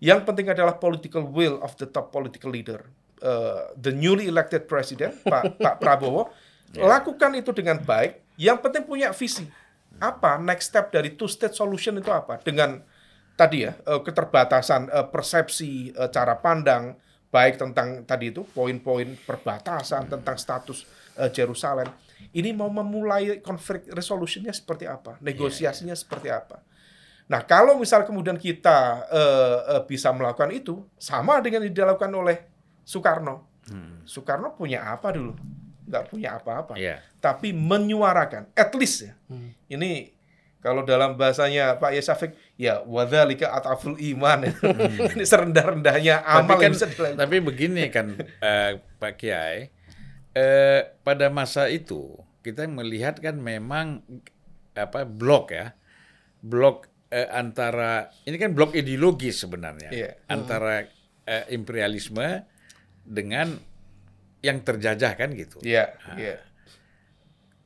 Yang penting adalah political will of the top political leader. Uh, the newly elected president Pak Pak Prabowo yeah. lakukan itu dengan baik. Yang penting punya visi. Apa next step dari two state solution itu apa? Dengan tadi ya eh, keterbatasan eh, persepsi eh, cara pandang baik tentang tadi itu poin-poin perbatasan tentang status Jerusalem ini mau memulai konflik resolusinya seperti apa iya, negosiasinya yeah. seperti apa nah kalau misal kemudian kita bisa melakukan itu sama dengan yang dilakukan oleh Soekarno hmm. Soekarno punya apa dulu nggak punya apa-apa yeah. tapi menyuarakan at least ya hmm. ini kalau dalam bahasanya Pak Yesafik ya wadhalika ataful iman hmm. (laughs) ini serendah-rendahnya amal tapi kan, bisa tapi begini kan uh, Pak Kiai uh, pada masa itu kita melihat kan memang apa blok ya blok uh, antara ini kan blok ideologi sebenarnya yeah. antara uh, imperialisme dengan yang terjajah kan gitu. Yeah, nah, yeah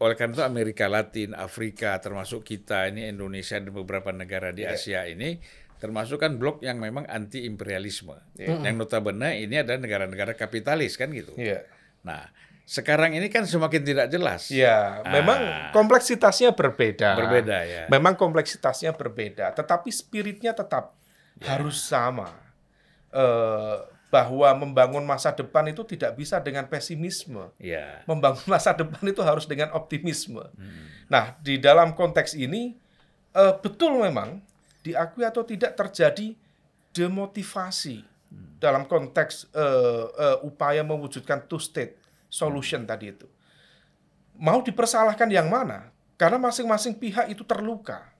oleh karena itu Amerika Latin, Afrika, termasuk kita ini Indonesia dan beberapa negara di yeah. Asia ini termasuk kan blok yang memang anti imperialisme. Yeah. Yang notabene ini ada negara-negara kapitalis kan gitu. Yeah. Nah, sekarang ini kan semakin tidak jelas. Ya, ah. memang kompleksitasnya berbeda. Berbeda ya. Memang kompleksitasnya berbeda, tetapi spiritnya tetap ya. harus sama. Uh, bahwa membangun masa depan itu tidak bisa dengan pesimisme. Yeah. Membangun masa depan itu harus dengan optimisme. Hmm. Nah, di dalam konteks ini uh, betul memang diakui atau tidak terjadi demotivasi hmm. dalam konteks uh, uh, upaya mewujudkan two state solution hmm. tadi itu. Mau dipersalahkan yang mana? Karena masing-masing pihak itu terluka.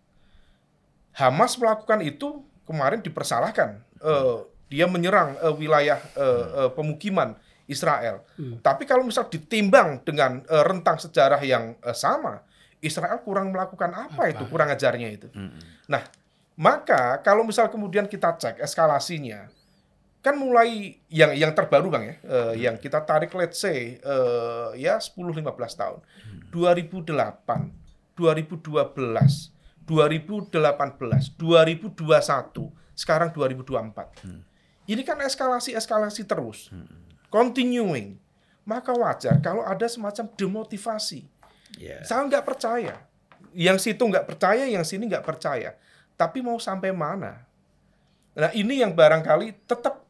Hamas melakukan itu kemarin dipersalahkan hmm. uh, dia menyerang uh, wilayah uh, uh, pemukiman Israel. Hmm. Tapi kalau misal ditimbang dengan uh, rentang sejarah yang uh, sama, Israel kurang melakukan apa, apa? itu, kurang ajarnya itu. Hmm, hmm. Nah, maka kalau misal kemudian kita cek eskalasinya, kan mulai yang yang terbaru bang ya, uh, hmm. yang kita tarik let's say uh, ya 10-15 tahun, hmm. 2008, 2012, 2018, 2021, sekarang 2024. Hmm ini kan eskalasi-eskalasi terus. Hmm. Continuing. Maka wajar kalau ada semacam demotivasi. Yeah. Saya nggak percaya. Yang situ nggak percaya, yang sini nggak percaya. Tapi mau sampai mana? Nah ini yang barangkali tetap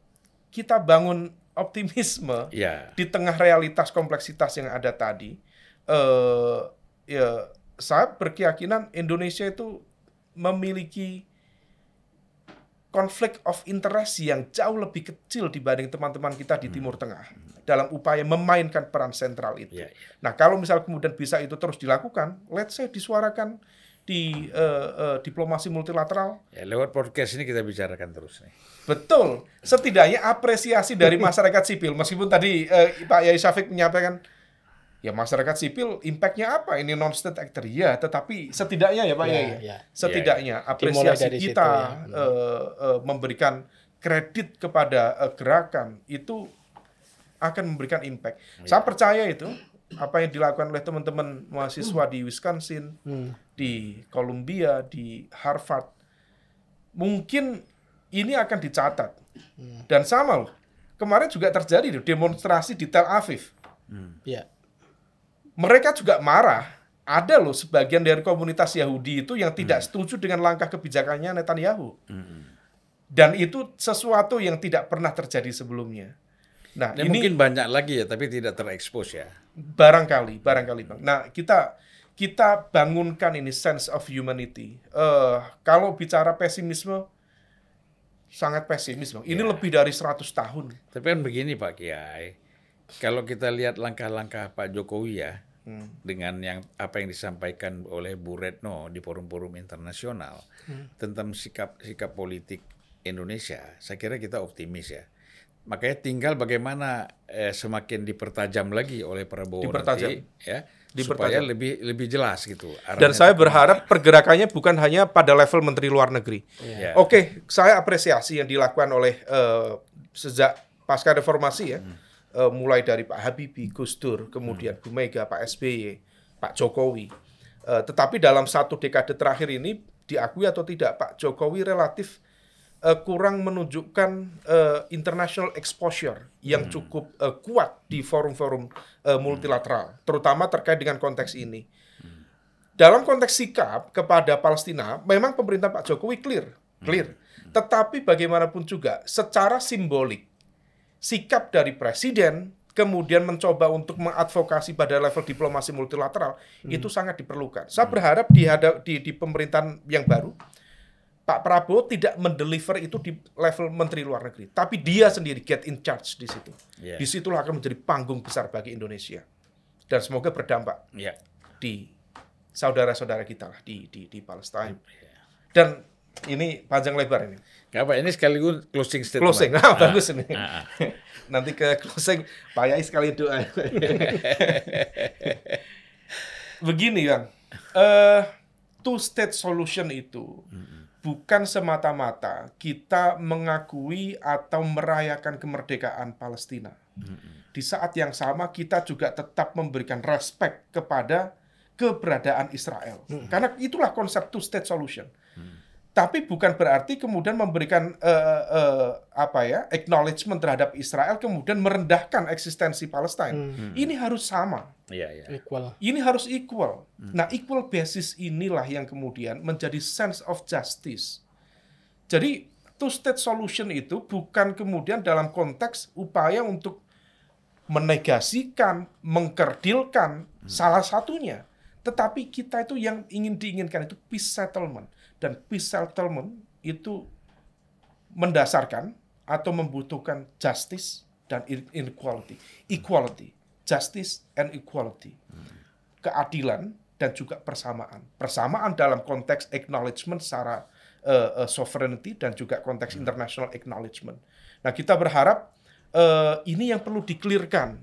kita bangun optimisme yeah. di tengah realitas kompleksitas yang ada tadi. Uh, ya, saya berkeyakinan Indonesia itu memiliki konflik of interest yang jauh lebih kecil dibanding teman-teman kita di hmm. Timur Tengah dalam upaya memainkan peran sentral itu. Yeah, yeah. Nah, kalau misal kemudian bisa itu terus dilakukan, let's say disuarakan di uh, uh, diplomasi multilateral. Ya, lewat podcast ini kita bicarakan terus nih. Betul. Setidaknya apresiasi dari masyarakat sipil meskipun tadi uh, Pak Yai Syafiq menyampaikan ya masyarakat sipil impactnya apa ini non state actor ya tetapi setidaknya ya pak ya, ya, ya. ya. setidaknya ya, ya. apresiasi kita ya. uh, uh, memberikan kredit kepada uh, gerakan itu akan memberikan impact ya. saya percaya itu apa yang dilakukan oleh teman-teman mahasiswa di Wisconsin hmm. di Columbia di Harvard mungkin ini akan dicatat hmm. dan sama loh kemarin juga terjadi demonstrasi di Tel Aviv hmm. ya mereka juga marah. Ada loh sebagian dari komunitas Yahudi itu yang tidak hmm. setuju dengan langkah kebijakannya Netanyahu. Hmm. Dan itu sesuatu yang tidak pernah terjadi sebelumnya. Nah, ini mungkin banyak lagi ya, tapi tidak terekspos ya. Barangkali, barangkali, Bang. Nah, kita kita bangunkan ini sense of humanity. Uh, kalau bicara pesimisme sangat pesimis, Bang. Ini ya. lebih dari 100 tahun. Tapi kan begini, Pak Kiai. Kalau kita lihat langkah-langkah Pak Jokowi ya, hmm. dengan yang apa yang disampaikan oleh Bu Retno di forum-forum internasional hmm. tentang sikap sikap politik Indonesia, saya kira kita optimis ya. Makanya tinggal bagaimana eh, semakin dipertajam lagi oleh Prabowo dipertajam. nanti, ya dipertajam. supaya lebih lebih jelas gitu. Dan saya berharap pergerakannya bukan hanya pada level Menteri Luar Negeri. Ya. Oke, okay, saya apresiasi yang dilakukan oleh uh, sejak pasca reformasi ya. Hmm Eh, mulai dari Pak Habibie, Gus Dur, kemudian hmm. Bu Mega, Pak SBY, Pak Jokowi. Eh, tetapi dalam satu dekade terakhir ini diakui atau tidak Pak Jokowi relatif eh, kurang menunjukkan international exposure yang hmm. cukup kuat di forum-forum multilateral, hmm. terutama terkait dengan konteks ini. Dalam konteks sikap kepada Palestina, memang pemerintah Pak Jokowi clear, clear. Tetapi bagaimanapun juga, secara simbolik sikap dari presiden kemudian mencoba untuk mengadvokasi pada level diplomasi multilateral hmm. itu sangat diperlukan. Saya hmm. berharap di, di di pemerintahan yang baru Pak Prabowo tidak mendeliver itu di level menteri luar negeri, tapi dia sendiri get in charge di situ. Yeah. situlah akan menjadi panggung besar bagi Indonesia dan semoga berdampak yeah. di saudara-saudara kita lah di di di Palestina. Iya. Yeah. Dan ini panjang lebar ini. Gak apa, ini sekaligus closing statement. Closing, ah, (laughs) bagus ini. Ah. ah. (laughs) Nanti ke closing, Pak Yai sekali doa. (laughs) Begini Bang, uh, two state solution itu bukan semata-mata kita mengakui atau merayakan kemerdekaan Palestina. Di saat yang sama kita juga tetap memberikan respect kepada keberadaan Israel. Karena itulah konsep two state solution tapi bukan berarti kemudian memberikan uh, uh, apa ya acknowledgement terhadap Israel kemudian merendahkan eksistensi Palestina. Hmm. hmm. Ini harus sama. Ya, ya. Equal. Ini harus equal. Hmm. Nah, equal basis inilah yang kemudian menjadi sense of justice. Jadi two state solution itu bukan kemudian dalam konteks upaya untuk menegasikan, mengkerdilkan hmm. salah satunya, tetapi kita itu yang ingin diinginkan itu peace settlement dan peace settlement itu mendasarkan atau membutuhkan justice dan inequality. Equality, justice and equality. Keadilan dan juga persamaan. Persamaan dalam konteks acknowledgement secara uh, uh, sovereignty dan juga konteks international acknowledgement. Nah, kita berharap uh, ini yang perlu dikelirkan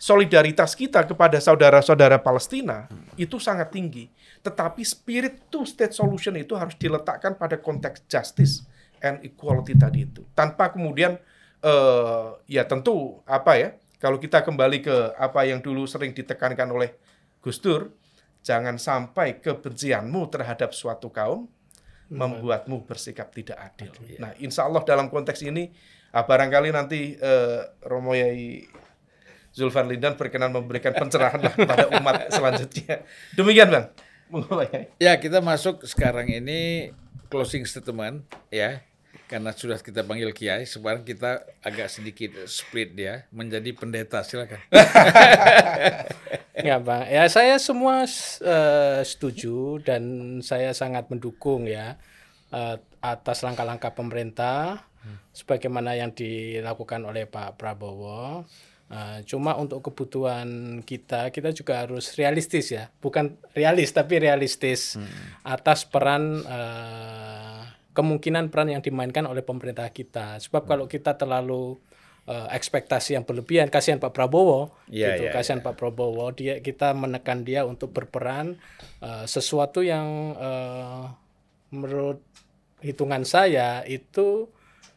solidaritas kita kepada saudara-saudara Palestina itu sangat tinggi. Tetapi spirit to state solution itu harus diletakkan pada konteks justice and equality tadi itu. Tanpa kemudian uh, ya tentu apa ya kalau kita kembali ke apa yang dulu sering ditekankan oleh Gus Dur, jangan sampai kebencianmu terhadap suatu kaum membuatmu bersikap tidak adil. Iya. Nah, insya Allah dalam konteks ini, ah, barangkali nanti eh, Romo Yai Zulfan Lindan berkenan memberikan pencerahan kepada umat selanjutnya. Demikian Bang. Ya kita masuk sekarang ini closing statement ya karena sudah kita panggil kiai sekarang kita agak sedikit split ya menjadi pendeta silakan (laughs) ya bang ya saya semua uh, setuju dan saya sangat mendukung ya uh, atas langkah-langkah pemerintah sebagaimana yang dilakukan oleh Pak Prabowo Uh, cuma untuk kebutuhan kita, kita juga harus realistis ya, bukan realis tapi realistis hmm. atas peran uh, kemungkinan peran yang dimainkan oleh pemerintah kita. Sebab hmm. kalau kita terlalu uh, ekspektasi yang berlebihan, kasihan Pak Prabowo, yeah, gitu, yeah, kasihan yeah. Pak Prabowo, dia kita menekan dia untuk berperan uh, sesuatu yang uh, menurut hitungan saya itu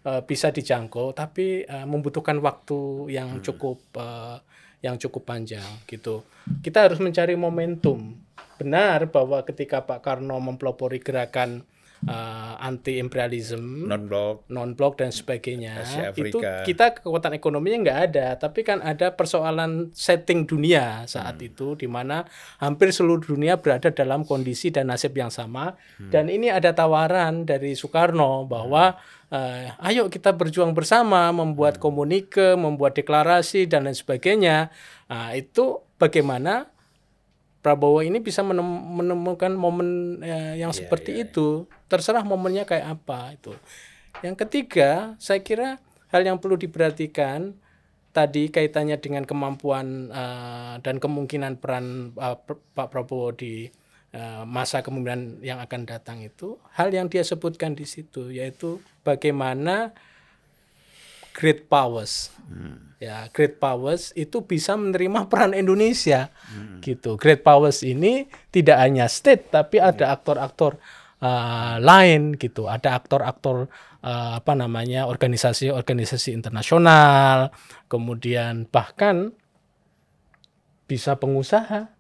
uh, bisa dijangkau tapi uh, membutuhkan waktu yang hmm. cukup uh, yang cukup panjang gitu. Kita harus mencari momentum. Benar bahwa ketika Pak Karno mempelopori gerakan uh, eh, anti imperialisme non blok, non blok dan sebagainya. Itu kita kekuatan ekonominya nggak ada, tapi kan ada persoalan setting dunia saat hmm. itu di mana hampir seluruh dunia berada dalam kondisi dan nasib yang sama. Hmm. Dan ini ada tawaran dari Soekarno bahwa uh, ayo kita berjuang bersama, membuat hmm. komunike, membuat deklarasi dan lain sebagainya. Nah, itu bagaimana Prabowo ini bisa menem, menemukan momen eh, yang yeah, seperti yeah. Iya. itu. Terserah momennya kayak apa itu. Yang ketiga, saya kira hal yang perlu diperhatikan tadi kaitannya dengan kemampuan uh, dan kemungkinan peran uh, Pak Prabowo di uh, masa kemungkinan yang akan datang itu hal yang dia sebutkan di situ yaitu bagaimana great powers. Hmm. Ya, great powers itu bisa menerima peran Indonesia. Hmm. Gitu. Great powers ini tidak hanya state tapi ada aktor-aktor uh, lain gitu. Ada aktor-aktor uh, apa namanya? organisasi-organisasi internasional, kemudian bahkan bisa pengusaha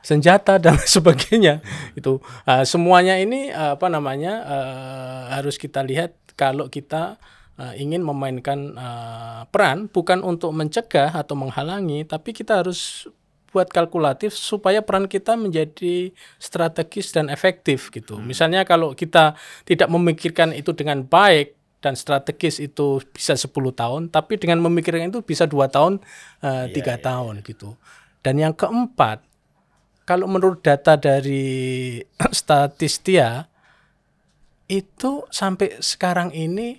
senjata dan (laughs) sebagainya itu uh, semuanya ini uh, apa namanya uh, harus kita lihat kalau kita uh, ingin memainkan uh, peran bukan untuk mencegah atau menghalangi, tapi kita harus buat kalkulatif supaya peran kita menjadi strategis dan efektif gitu. Hmm. Misalnya kalau kita tidak memikirkan itu dengan baik dan strategis itu bisa 10 tahun, tapi dengan memikirkan itu bisa dua tahun, eh, iya, tiga uh, iya, yeah, tahun yeah. gitu. Dan yang keempat, kalau menurut data dari (clears throat) Statistia itu sampai sekarang ini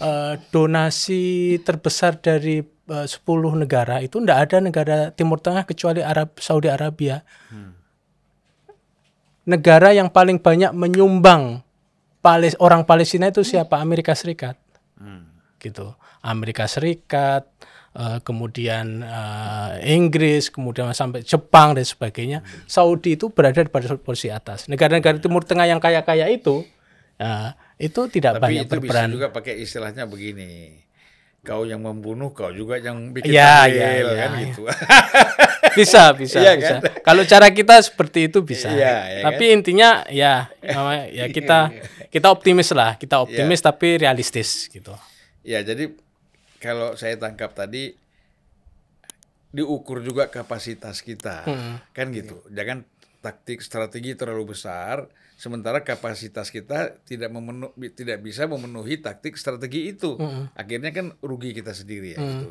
uh, donasi terbesar dari eh, uh, 10 negara itu tidak ada negara Timur Tengah kecuali Arab Saudi Arabia. Hmm. Negara yang paling banyak menyumbang Pales, orang Palestina itu siapa? Amerika Serikat. Hmm. Gitu. Amerika Serikat, uh, kemudian uh, Inggris, kemudian sampai Jepang dan sebagainya. Hmm. Saudi itu berada pada posisi atas. Negara-negara Timur Tengah yang kaya-kaya itu uh, itu tidak Tapi banyak itu berperan. Bisa juga pakai istilahnya begini. Kau yang membunuh, kau juga yang bikin ya, ya, ya, kan ya. gitu. (laughs) bisa, bisa, ya, bisa. Kan? Kalau cara kita seperti itu bisa. Ya, ya, tapi kan? intinya ya ya (laughs) kita kita optimis lah, kita iya. optimis ya. tapi realistis gitu. Ya, jadi kalau saya tangkap tadi diukur juga kapasitas kita. Hmm. Kan gitu. Jangan taktik strategi terlalu besar sementara kapasitas kita tidak memenu tidak bisa memenuhi taktik strategi itu mm. akhirnya kan rugi kita sendiri ya mm. gitu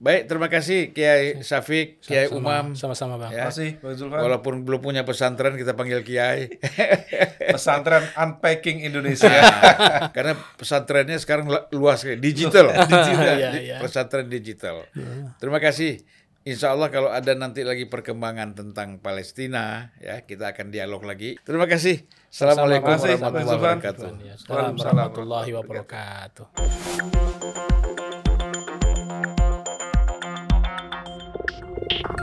baik terima kasih Kiai Safik, Kiai Umam sama-sama bang ya. kasih bang walaupun belum punya pesantren kita panggil Kiai (laughs) pesantren unpacking Indonesia nah, karena pesantrennya sekarang luas digital digital ya, pesantren digital iya. terima kasih Insya Allah kalau ada nanti lagi perkembangan tentang Palestina, ya kita akan dialog lagi. Terima kasih. Assalamualaikum ya, warahmatullahi wabarakatuh. Waalaikumsalam warahmatullahi wabarakatuh.